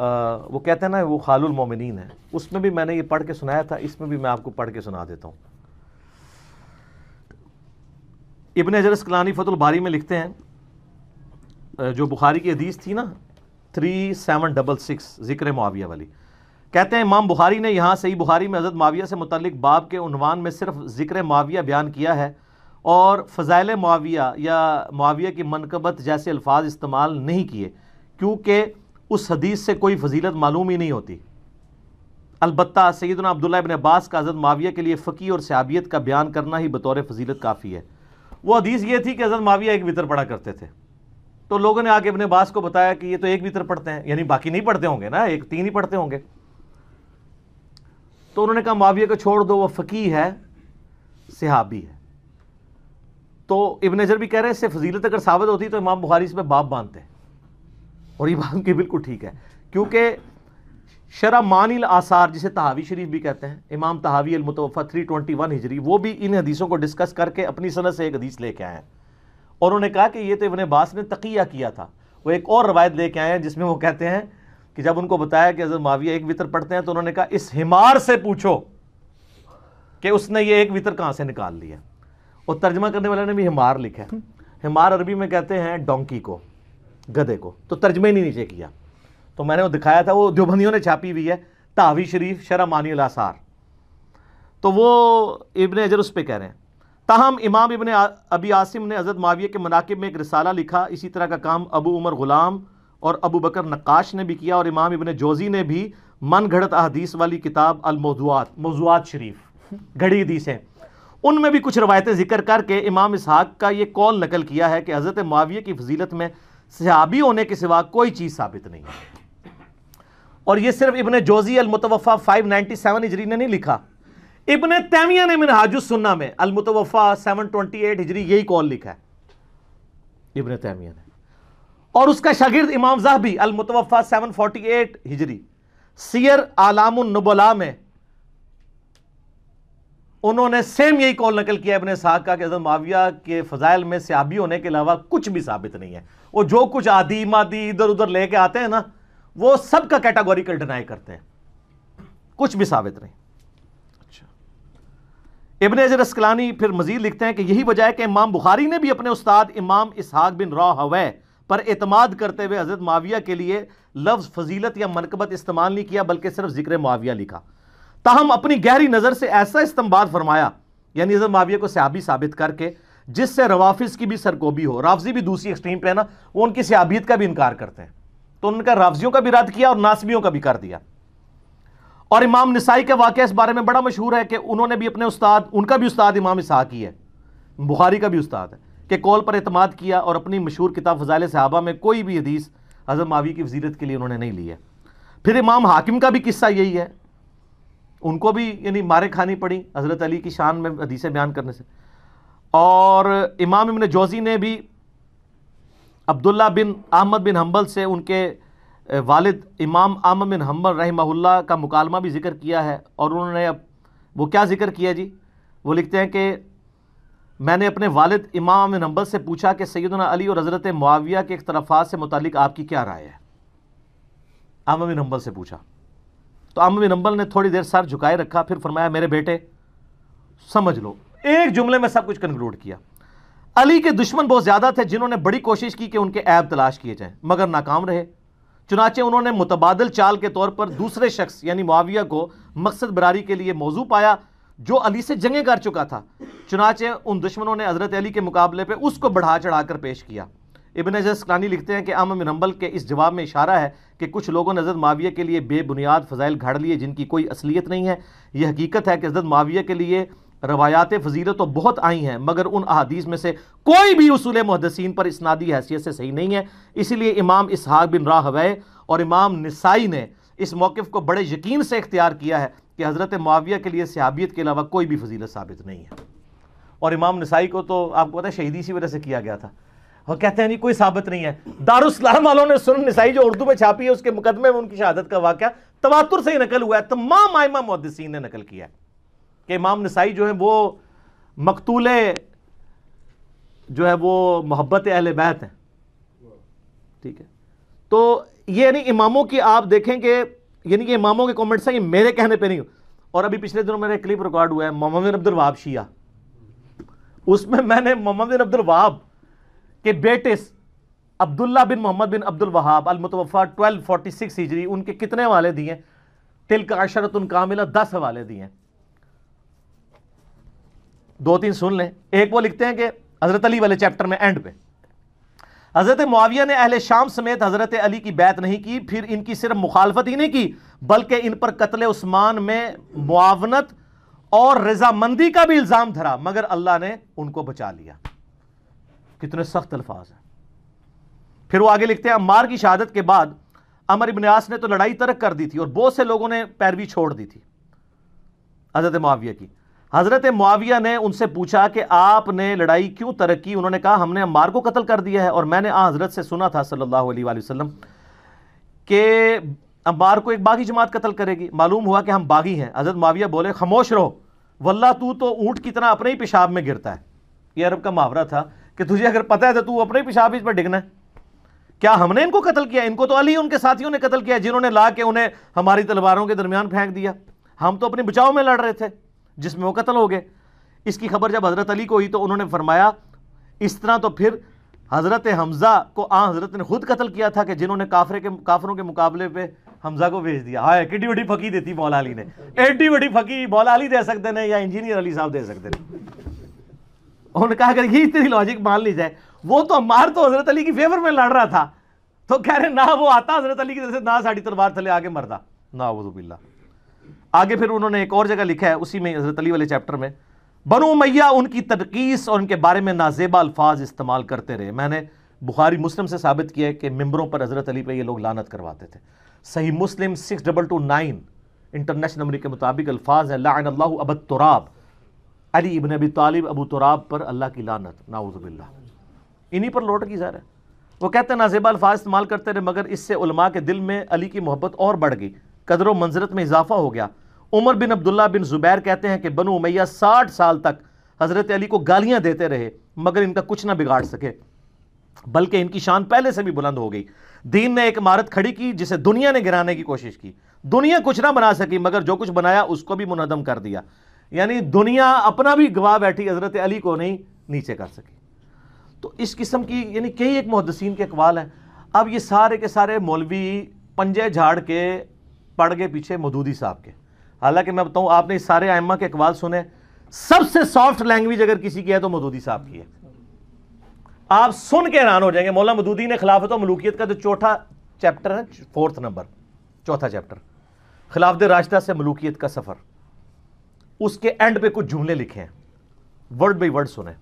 वो कहते हैं ना वो खालुल मोमिन है उसमें भी मैंने ये पढ़ के सुनाया था इसमें भी मैं आपको पढ़ के सुना देता हूँ इबन अजर कलानी फतुल बारी में लिखते हैं जो बुखारी की हदीस थी ना थ्री सेवन डबल सिक्स ज़िक्र मुआविया वाली कहते हैं इमाम बुखारी ने यहाँ सही बुखारी में हज़रत माविया से मुतलिक बाब के उनवान में सिर्फ ज़िक्र माविया बयान किया है और फ़ज़ाइल माविया या माविया की मनकबत जैसे अल्फाज इस्तेमाल नहीं किए क्योंकि उस हदीस से कोई फजीलत मालूम ही नहीं होती अलबत् सैदना अब्दुल्ला इबन अब्बास का हज़रत माविया के लिए फ़की और सयाबियत का बयान करना ही बतौर फजीलत काफ़ी है वो हदीस ये थी कि हज़रत माविया एक वितर पढ़ा करते थे तो लोगों ने आके अपने अब्बास को बताया कि ये तो एक वितर पढ़ते हैं यानी बाकी नहीं पढ़ते होंगे ना एक तीन ही पढ़ते होंगे तो उन्होंने कहा माविया को छोड़ दो वह फ़की है सिहाबी है तो इबन जर भी कह रहे हैं इससे फजीलत अगर साबित होती तो इमाम बुखारी इसमें बाप बांधते और ये बात की बिल्कुल ठीक है क्योंकि शरा मानिल आसार जिसे तहावी शरीफ भी कहते हैं इमाम तहावी अलमतवफ़ा थ्री ट्वेंटी वन हिजरी वो भी इन हदीसों को डिस्कस करके अपनी सनत से एक हदीस लेके आए हैं और उन्होंने कहा कि ये तो इबन बास ने तकिया किया था वो एक और रवायत लेके आए हैं जिसमें वो कहते हैं कि जब उनको बताया कि अजर माविया एक वितर पढ़ते हैं तो उन्होंने कहा इस हिमार से पूछो कि उसने ये एक वितर कहाँ से निकाल लिया और तर्जमा करने वाले ने भी हिमार लिखा है हिमार अरबी में कहते हैं डोंकी को गधे को तो तर्जमे नहीं नीचे किया तो मैंने वो दिखाया था वो उद्योगियों ने छापी हुई है तावी शरीफ मानी लासार तो वो इबन अजर उस पर कह रहे हैं ताहम इमाम इबन अबी आसिम ने हज़रत माविया के मनाकब में एक रिसाला लिखा इसी तरह का काम अबू उमर ग़ुलाम और अबू बकर नक्काश ने भी किया और इमाम इबन जोजी ने भी मन घड़त अहदीस वाली किताब अलमौजुआत मौजुआत शरीफ घड़ी हदीसें उनमें भी कुछ रवायतें जिक्र करके इमाम इसहाक का ये कौल नकल किया है कि हज़रत माविया की फजीलत में सहाबी होने के सिवा कोई चीज़ साबित नहीं है और ये सिर्फ इबन जोजी अलमतवफ़ा सेवन हिजरी ने नहीं लिखा इबन तैमिया ने सुन्ना में अलमतवफ़ा एट हिजरी यही कौल लिखा है इबन तैमिया ने और उसका शागिर्द इमाम जहबी अलमतवफ़ा एट हिजरी सियर आलाम में उन्होंने सेम यही कॉल नकल किया अपने साहब का कि हजरत माविया के फजाइल में सियाबी होने के अलावा कुछ भी साबित नहीं है वो जो कुछ आदि मादी इधर उधर लेके आते हैं ना वो सब का कैटागोरिकल डिनाई करते हैं कुछ भी साबित नहीं अच्छा इबन अजर अस्कलानी फिर मजीद लिखते हैं कि यही वजह है कि इमाम बुखारी ने भी अपने उस्ताद इमाम इसहाक बिन रॉ हवै पर एतमाद करते हुए हजरत माविया के लिए लफ्ज़ फजीलत या मनकबत इस्तेमाल नहीं किया बल्कि सिर्फ जिक्र माविया लिखा ताहम अपनी गहरी नज़र से ऐसा इस्तेमाल फरमाया यानी इस माविये को सयाबी साबित करके जिससे रवाफिज की भी सरकोबी हो राफजी भी दूसरी एक्सट्रीम पे है ना वो उनकी सयाबियत का भी इनकार करते हैं तो उनका राफजियों का भी रद्द किया और नासमियों का भी कर दिया और इमाम नसाई का वाक़ इस बारे में बड़ा मशहूर है कि उन्होंने भी अपने उस्ताद उनका भी उस्ताद इमाम इसहाक ही है बुखारी का भी उस्ताद है कि कॉल पर अतमाद किया और अपनी मशहूर किताब फजाल साहबा में कोई भी हदीस हज़रत मावी की वजीरत के लिए उन्होंने नहीं लिया फिर इमाम हाकिम का भी किस्सा यही है उनको भी यानी मारे खानी पड़ी हज़रत अली की शान में हदीसें बयान करने से और इमाम इमन जोजी ने भी Abdullah bin Ahmad bin Hanbal से उनके वालिद इमाम आम बिन हम्बल रहमहुल्ला का मुकालमा भी जिक्र किया है और उन्होंने अब वो क्या जिक्र किया जी वो लिखते हैं कि मैंने अपने वालिद इमाम बिन हम्बल से पूछा कि सैदना अली और हज़रत मुआविया के इख्तलाफा से मुतल आपकी क्या राय है आम बिन हम्बल से पूछा तो आम नंबल ने थोड़ी देर सर झुकाए रखा फिर फरमाया मेरे बेटे समझ लो एक जुमले में सब कुछ कंक्लूड किया अली के दुश्मन बहुत ज़्यादा थे जिन्होंने बड़ी कोशिश की कि उनके ऐब तलाश किए जाएं मगर नाकाम रहे चुनाचे उन्होंने मुतबादल चाल के तौर पर दूसरे शख्स यानी मुआविया को मकसद बरारी के लिए मौजू पाया जो अली से जंगे कर चुका था चुनाचे उन दुश्मनों ने हज़रत अली के मुकाबले पर उसको बढ़ा चढ़ा कर पेश किया इबन जस्कलानी लिखते हैं कि आम के इस जवाब में इशारा है कि कुछ लोगों ने हज़रत माविया के लिए बेबुनियाद फ़जाइल घड़ लिए जिनकी कोई असलियत नहीं है यह हकीकत है कि हज़रत माविया के लिए रवायात फजीरत तो बहुत आई हैं मगर उन अहादीस में से कोई भी उसूल मुहदसिन पर इसनादी हैसियत से सही नहीं है इसीलिए इमाम इसहाक बिन राहवै और इमाम नसाई ने इस मौक़ को बड़े यकीन से इख्तियार किया है कि हज़रत माविया के लिए सहाबियत के अलावा कोई भी फजीलत साबित नहीं है और इमाम नसाई को तो आपको पता है शहीदी इसी वजह से किया गया था और कहते हैं जी कोई साबित नहीं है दारुस्लाम वालों ने सुन निसाई जो उर्दू में छापी है उसके मुकदमे में उनकी शहादत का वाक्य तवातुर से ही नकल हुआ है तमाम आयमा मुहदसिन ने नकल किया है कि इमाम निसाई जो है वो मकतूल जो है वो मोहब्बत अहल बैत हैं ठीक है तो ये यानी इमामों की आप देखें कि यानी कि इमामों के कॉमेंट्स हैं ये मेरे कहने पर नहीं और अभी पिछले दिनों मेरा क्लिप रिकॉर्ड हुआ है मोहम्मद अब्दुल वहाब शिया उसमें मैंने मोहम्मद अब्दुल वहाब के बेटिस Abdullah bin Muhammad bin Abdul Wahhab मुतवफा ट्वेल्व फोर्टी सिक्स हिजरी उनके कितने वाले दिए तिलक अशरत कामिला दस हवाले दिए दो तीन सुन लें एक वो लिखते हैं कि हज़रत अली वाले चैप्टर में एंड पे हज़रत मुआविया ने अहल शाम समेत हज़रत अली की बैत नहीं की फिर इनकी सिर्फ मुखालफत ही नहीं की बल्कि इन पर कत्ल उस्मान में मुआवनत और रजामंदी का भी इल्ज़ाम धरा मगर अल्लाह ने उनको बचा लिया कितने सख्त अल्फाज हैं फिर वो आगे लिखते हैं अमार की शहादत के बाद अमर इबनयास ने तो लड़ाई तर्क कर दी थी और बहुत से लोगों ने पैरवी छोड़ दी थी हज़रत माविया की हज़रत मुआविया ने उनसे पूछा कि आपने लड़ाई क्यों तर्क की उन्होंने कहा हमने अमार को कतल कर दिया है और मैंने आ हज़रत से सुना था सल्लल्लाहु अलैहि वसल्लम कि अम्बार को एक बागी जमात कतल करेगी मालूम हुआ कि हम बागी हैं हज़रत माविया बोले खामोश रहो वल्ला तू तो ऊँट की तरह अपने ही पेशाब में गिरता है ये अरब का मुहावरा था कि तुझे अगर पता है तो तू अपने पेशाब इस पर डिगना है क्या हमने इनको कत्ल किया इनको तो अली उनके साथियों ने कत्ल किया जिन्होंने ला के उन्हें हमारी तलवारों के दरमियान फेंक दिया हम तो अपने बचाव में लड़ रहे थे जिसमें वो कत्ल हो गए इसकी खबर जब हज़रत अली को हुई तो उन्होंने फरमाया इस तरह तो फिर हज़रत हमज़ा को आ हज़रत ने खुद कत्ल किया था कि जिन्होंने काफरे के काफरों के मुकाबले पे हमज़ा को भेज दिया हाँ एड्डी बड़ी फकी देती मौला अली ने एड्डी बड़ी फकी मौला अली दे सकते हैं या इंजीनियर अली साहब दे सकते हैं उन्होंने कहा अगर ये इतनी लॉजिक मान ली जाए वो तो मार तो हजरत अली की फेवर में लड़ रहा था तो कह रहे ना वो आता हजरत अली की तरफ से ना साड़ी तलवार थले आगे मरता ना वो बिल्ला आगे फिर उन्होंने एक और जगह लिखा है उसी में हजरत अली वाले चैप्टर में बनो मैया उनकी तरकीस और उनके बारे में नाजेबा अल्फाज इस्तेमाल करते रहे मैंने बुखारी मुस्लिम से साबित किया है कि मेम्बरों पर हजरत अली पर ये लोग लानत करवाते थे सही मुस्लिम six double two nine international number के मुताबिक अल्फाज है लाइन अल्लाह अब तुराब अली इबन अबी तालिब अबू तुराब पर अल्लाह की लानत नाउज़बिल्ला इन्हीं पर लौट की रहा है वो कहते हैं नाजेबा अल्फाज इस्तेमाल करते रहे मगर इससे उलमा के दिल में अली की मोहब्बत और बढ़ गई कदर मंजरत में इजाफा हो गया उमर बिन अब्दुल्ला बिन ज़ुबैर कहते हैं कि बनु उमैया साठ साल तक हज़रत अली को गालियां देते रहे मगर इनका कुछ ना बिगाड़ सके बल्कि इनकी शान पहले से भी बुलंद हो गई दीन ने एक इमारत खड़ी की जिसे दुनिया ने गिराने की कोशिश की दुनिया कुछ ना बना सकी मगर जो कुछ बनाया उसको भी मुनदम कर दिया यानी दुनिया अपना भी गवाह बैठी हज़रत अली को नहीं नीचे कर सकी तो इस किस्म की यानी कई एक मुहदसिन के अकवाल हैं अब ये सारे के सारे मौलवी पंजे झाड़ के पड़ गए पीछे मदूदी साहब के हालांकि मैं बताऊँ आपने इस सारे आयमा के अकवाल सुने सबसे सॉफ्ट लैंग्वेज अगर किसी की है तो मदूदी साहब की है आप सुन के हैरान हो जाएंगे मौला मदूदी ने खिलाफत मलूकियत का जो चौथा चैप्टर है फोर्थ नंबर चौथा चैप्टर खिलाफत रास्ता से मलूकियत का सफ़र उसके एंड पे कुछ जुमले लिखे हैं वर्ड बाई वर्ड सुने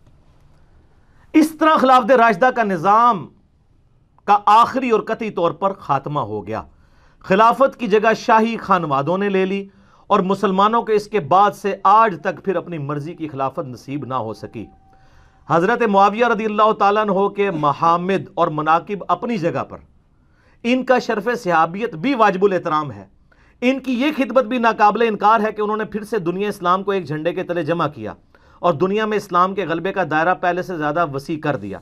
इस तरह खिलाफ राशदा का निज़ाम का आखिरी और कथी तौर पर खात्मा हो गया खिलाफत की जगह शाही खानवादों ने ले ली और मुसलमानों के इसके बाद से आज तक फिर अपनी मर्जी की खिलाफत नसीब ना हो सकी हज़रत मुआविया रदी अल्लाह तहो के महामिद और मनाकिब अपनी जगह पर इनका शरफ सहाबियत भी वाजबुल एहतराम है इनकी ये खिदमत भी नाकाबले इनकार है कि उन्होंने फिर से दुनिया इस्लाम को एक झंडे के तले जमा किया और दुनिया में इस्लाम के गलबे का दायरा पहले से ज़्यादा वसी कर दिया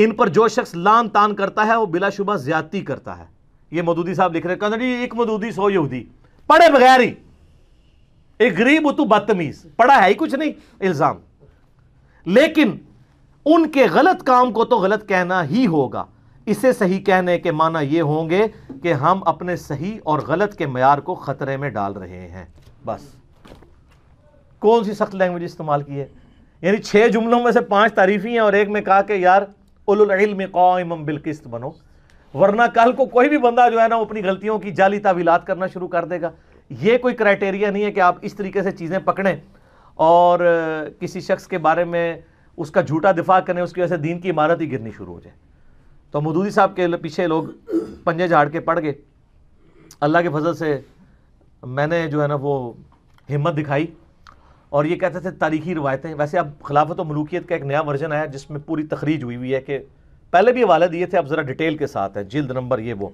इन पर जो शख्स लान तान करता है वो बिलाशुबा ज्यादती करता है ये मदूदी साहब लिख रहे कहते एक मदूदी सो यहूदी पढ़े बगैर ही एक गरीब उतु बदतमीज पढ़ा है ही कुछ नहीं इल्ज़ाम लेकिन उनके गलत काम को तो गलत कहना ही होगा इसे सही कहने के माना ये होंगे कि हम अपने सही और गलत के मैार को ख़तरे में डाल रहे हैं बस कौन सी सख्त लैंग्वेज इस्तेमाल की है यानी छह जुमलों में से पांच तारीफ़ी हैं और एक ने कहा कि यार उलम कौम बिलकिस्त बनो वरना कल को कोई भी बंदा जो है ना अपनी गलतियों की जाली तावीलात करना शुरू कर देगा ये कोई क्राइटेरिया नहीं है कि आप इस तरीके से चीज़ें पकड़ें और किसी शख्स के बारे में उसका झूठा दिफा करें उसकी वजह से दीन की इमारत ही गिरनी शुरू हो जाए तो मदूदी साहब के पीछे लोग पंजे झाड़ के पड़ गए अल्लाह के फजल से मैंने जो है ना वो हिम्मत दिखाई और ये कहते थे तारीखी रवायतें वैसे अब खिलाफत मलूकियत का एक नया वर्जन आया जिसमें पूरी तखरीज हुई हुई है कि पहले भी हवाले दिए थे अब ज़रा डिटेल के साथ है जिल्द नंबर ये वो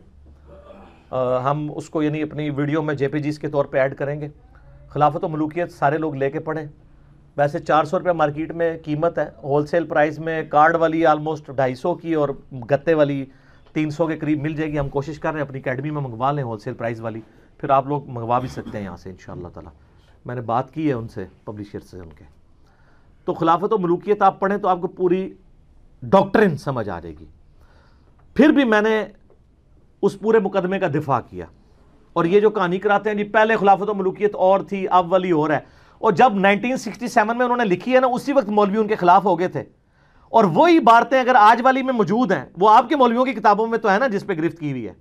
आ, हम उसको यानी अपनी वीडियो में जे के तौर पर ऐड करेंगे खिलाफत मलूकियत सारे लोग लेके पढ़ें वैसे चार सौ रुपये मार्केट में कीमत है होलसेल प्राइस में कार्ड वाली आलमोस्ट ढाई सौ की और गत्ते वाली तीन सौ के करीब मिल जाएगी हम कोशिश कर रहे हैं अपनी अकेडमी में मंगवा लें होलसेल प्राइस वाली फिर आप लोग मंगवा भी सकते हैं यहाँ से इन ताला मैंने बात की है उनसे पब्लिशर से उनके तो खिलाफत और मलूकियत आप पढ़ें तो आपको पूरी डॉक्ट्रिन समझ आ जाएगी फिर भी मैंने उस पूरे मुकदमे का दिफा किया और ये जो कहानी कराते हैं जी पहले खिलाफत मलूकियत और थी अब वाली और है और जब 1967 में उन्होंने लिखी है ना उसी वक्त मौलवी उनके खिलाफ हो गए थे और वही बातें अगर आज वाली में मौजूद हैं वो आपके मौलवियों की किताबों में तो है ना जिसपे गिरफ्त की हुई है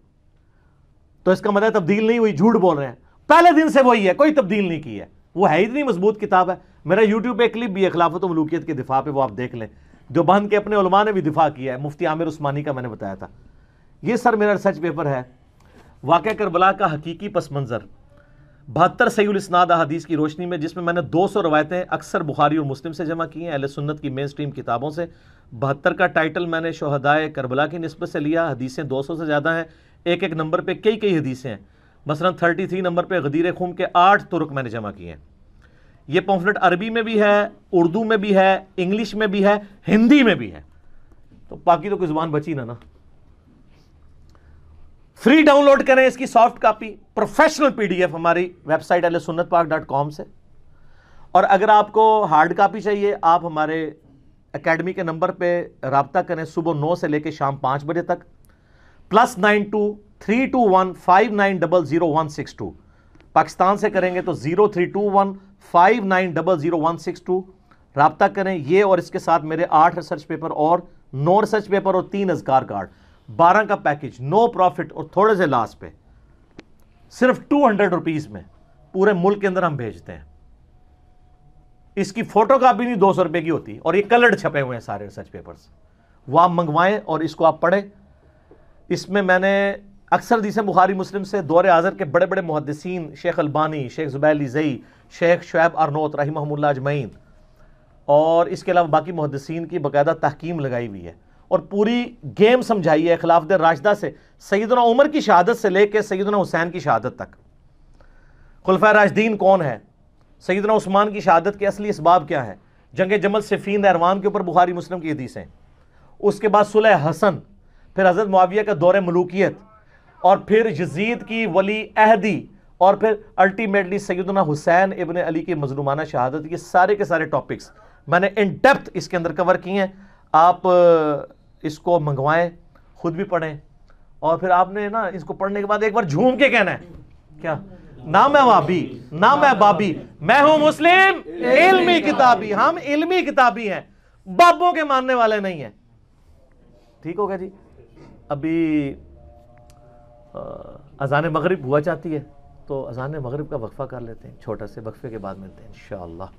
तो इसका मतलब तब्दील नहीं हुई झूठ बोल रहे हैं पहले दिन से वही है कोई तब्दील नहीं की है वो है इतनी मजबूत किताब है मेरा यूट्यूब पे क्लिप भी है खिलाफत मलूकियत के दिफा पे वो आप देख लें जो बहन के अपने उलमा ने भी दिफा किया है मुफ्ती आमिर उस्मानी का मैंने बताया था ये सर मेरा रिसर्च पेपर है वाक़ करबला का हकीकी पस मंज़र बहत्तर सयूल इसनाद हदीस की रोशनी में जिसमें मैंने 200 रवायतें अक्सर बुखारी और मुस्लिम से जमा की हैं अहल सुन्नत की मेन स्ट्रीम किताबों से बहत्तर का टाइटल मैंने शहदाय करबला की नस्बत से लिया हदीसें 200 से ज़्यादा हैं एक एक नंबर पे कई कई हदीसें हैं मसलन 33 नंबर पे गदीर खूम के आठ तुर्क मैंने जमा किए हैं ये पम्फलेट अरबी में भी है उर्दू में भी है इंग्लिश में भी है हिंदी में भी है तो बाकी तो कोई ज़ुबान बची ना ना फ्री डाउनलोड करें इसकी सॉफ्ट कॉपी प्रोफेशनल पीडीएफ हमारी वेबसाइट अल सुन्नत पाक डॉट कॉम से और अगर आपको हार्ड कापी चाहिए आप हमारे एकेडमी के नंबर पे रबता करें सुबह नौ से लेकर शाम पाँच बजे तक plus nine two three two one five nine double zero one six two Pakistan से करेंगे तो zero three two one five nine double zero one six two रबता करें ये और इसके साथ मेरे आठ रिसर्च पेपर और नौ रिसर्च पेपर और तीन अजगार कार्ड बारह का पैकेज नो प्रॉफिट और थोड़े से लॉस पे सिर्फ टू हंड्रेड रुपीज में पूरे मुल्क के अंदर हम भेजते हैं इसकी फोटो कापी नहीं दो सौ रुपए की होती और ये कलर्ड छपे हुए हैं सारे रिसर्च पेपर्स वो आप मंगवाएं और इसको आप पढ़ें इसमें मैंने अक्सर दीसें बुखारी मुस्लिम से दौर आज़र के बड़े बड़े मुहदसिन शेख अलबानी शेख ज़ुबैली ज़ई शेख शुब अरनोत रही महमूल्ला अजमैन और इसके अलावा बाकी मुहदसिन की बाकायदा तहकीम लगाई हुई है और पूरी गेम समझाई है खिलाफत राशदा से सैदना उमर की शहादत से लेकर सैदना हुसैन की शहादत तक खुलफा राजदीन कौन है सैदना उस्मान की शहादत के असली इसबाब क्या है जंग जमल सिफीन अरवान के ऊपर बुखारी मुस्लिम की हदीसें उसके बाद सुलह हसन फिर हजरत मुआविया का दौर मलूकियत और फिर यजीद की वली अहदी और फिर अल्टीमेटली सैदना हुसैन इबन अली की मजलूमाना शहादत ये सारे के सारे टॉपिक्स मैंने इन डेप्थ इसके अंदर कवर किए हैं आप इसको मंगवाएं खुद भी पढ़ें और फिर आपने ना इसको पढ़ने के बाद एक बार झूम के कहना है क्या ना मैं वाबी ना मैं बाबी मैं हूं मुस्लिम इल्मी किताबी हम इल्मी किताबी हैं बाबों के मानने वाले नहीं हैं ठीक हो गया जी अभी अजान मगरब हुआ चाहती है तो अजान मगरब का वक्फ़ा कर लेते हैं छोटा से वक्फ़े के बाद मिलते हैं इन